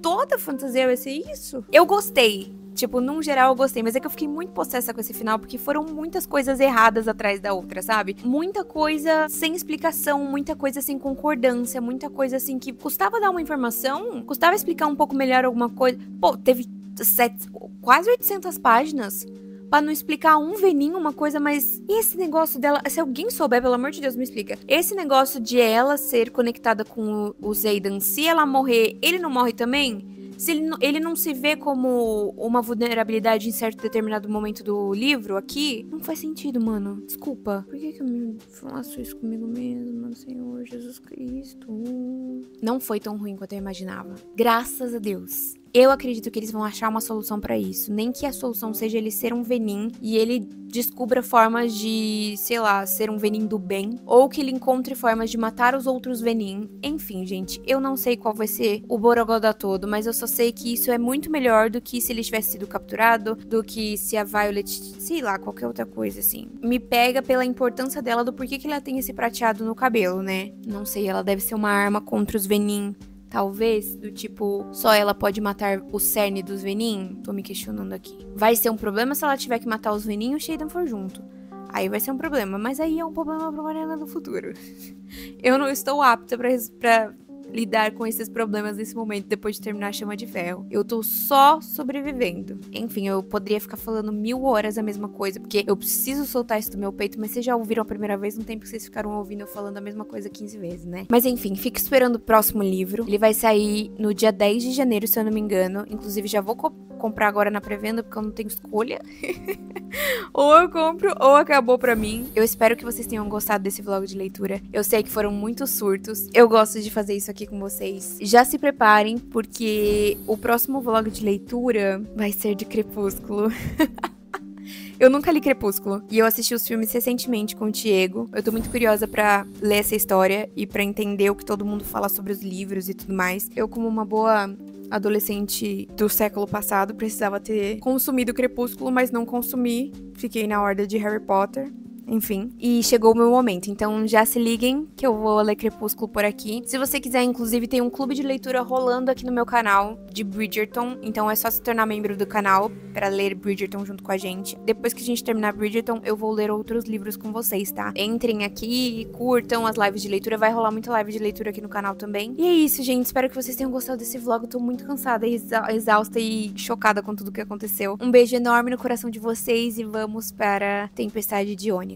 toda fantasia vai ser isso. Eu gostei. Tipo, num geral eu gostei, mas é que eu fiquei muito possessa com esse final, porque foram muitas coisas erradas atrás da outra, sabe? Muita coisa sem explicação, muita coisa sem concordância, muita coisa assim que custava dar uma informação, custava explicar um pouco melhor alguma coisa. Pô, teve sete, quase 800 páginas para não explicar um veninho uma coisa, mas esse negócio dela, se alguém souber, pelo amor de Deus, me explica. Esse negócio de ela ser conectada com o Zaydan, se ela morrer, ele não morre também? se ele, ele, não se vê como uma vulnerabilidade em certo determinado momento do livro aqui, não faz sentido, mano. Desculpa. Por que, que eu me faço isso comigo mesmo, Senhor Jesus Cristo? Não foi tão ruim quanto eu imaginava. Graças a Deus. Eu acredito que eles vão achar uma solução para isso. Nem que a solução seja ele ser um Venin e ele descubra formas de, sei lá, ser um Venin do bem, ou que ele encontre formas de matar os outros Venin. Enfim, gente, eu não sei qual vai ser o Borogodá todo, mas eu só sei que isso é muito melhor do que se ele tivesse sido capturado, do que se a Violet, sei lá, qualquer outra coisa assim. Me pega pela importância dela do porquê que ela tem esse prateado no cabelo, né? Não sei, ela deve ser uma arma contra os Venin. Talvez do tipo, só ela pode matar o cerne dos veninhos? Tô me questionando aqui. Vai ser um problema se ela tiver que matar os veninhos e o Shaden for junto. Aí vai ser um problema, mas aí é um problema pra Mariana do futuro. Eu não estou apta pra, pra lidar com esses problemas nesse momento, depois de terminar a Chama de Ferro. Eu tô só sobrevivendo. Enfim, eu poderia ficar falando mil horas a mesma coisa, porque eu preciso soltar isso do meu peito, mas vocês já ouviram a primeira vez, não tem porque vocês ficaram ouvindo eu falando a mesma coisa 15 vezes, né? Mas enfim, fique esperando o próximo livro. Ele vai sair no dia 10 de janeiro, se eu não me engano. Inclusive, já vou co comprar agora na pré-venda, porque eu não tenho escolha. ou eu compro, ou acabou pra mim. Eu espero que vocês tenham gostado desse vlog de leitura. Eu sei que foram muitos surtos. Eu gosto de fazer isso aqui aqui com vocês. Já se preparem, porque o próximo vlog de leitura vai ser de Crepúsculo. Eu nunca li Crepúsculo e eu assisti os filmes recentemente com o Diego. Eu tô muito curiosa para ler essa história e para entender o que todo mundo fala sobre os livros e tudo mais. Eu como uma boa adolescente do século passado precisava ter consumido Crepúsculo, mas não consumi. Fiquei na horda de Harry Potter enfim. E chegou o meu momento, então já se liguem que eu vou ler Crepúsculo por aqui. Se você quiser, inclusive, tem um clube de leitura rolando aqui no meu canal de Bridgerton, então é só se tornar membro do canal para ler Bridgerton junto com a gente. Depois que a gente terminar Bridgerton, eu vou ler outros livros com vocês, tá? Entrem aqui, curtam as lives de leitura, vai rolar muita live de leitura aqui no canal também. E é isso, gente, espero que vocês tenham gostado desse vlog, eu tô muito cansada, exa exausta e chocada com tudo que aconteceu. Um beijo enorme no coração de vocês e vamos para Tempestade de Ônibus.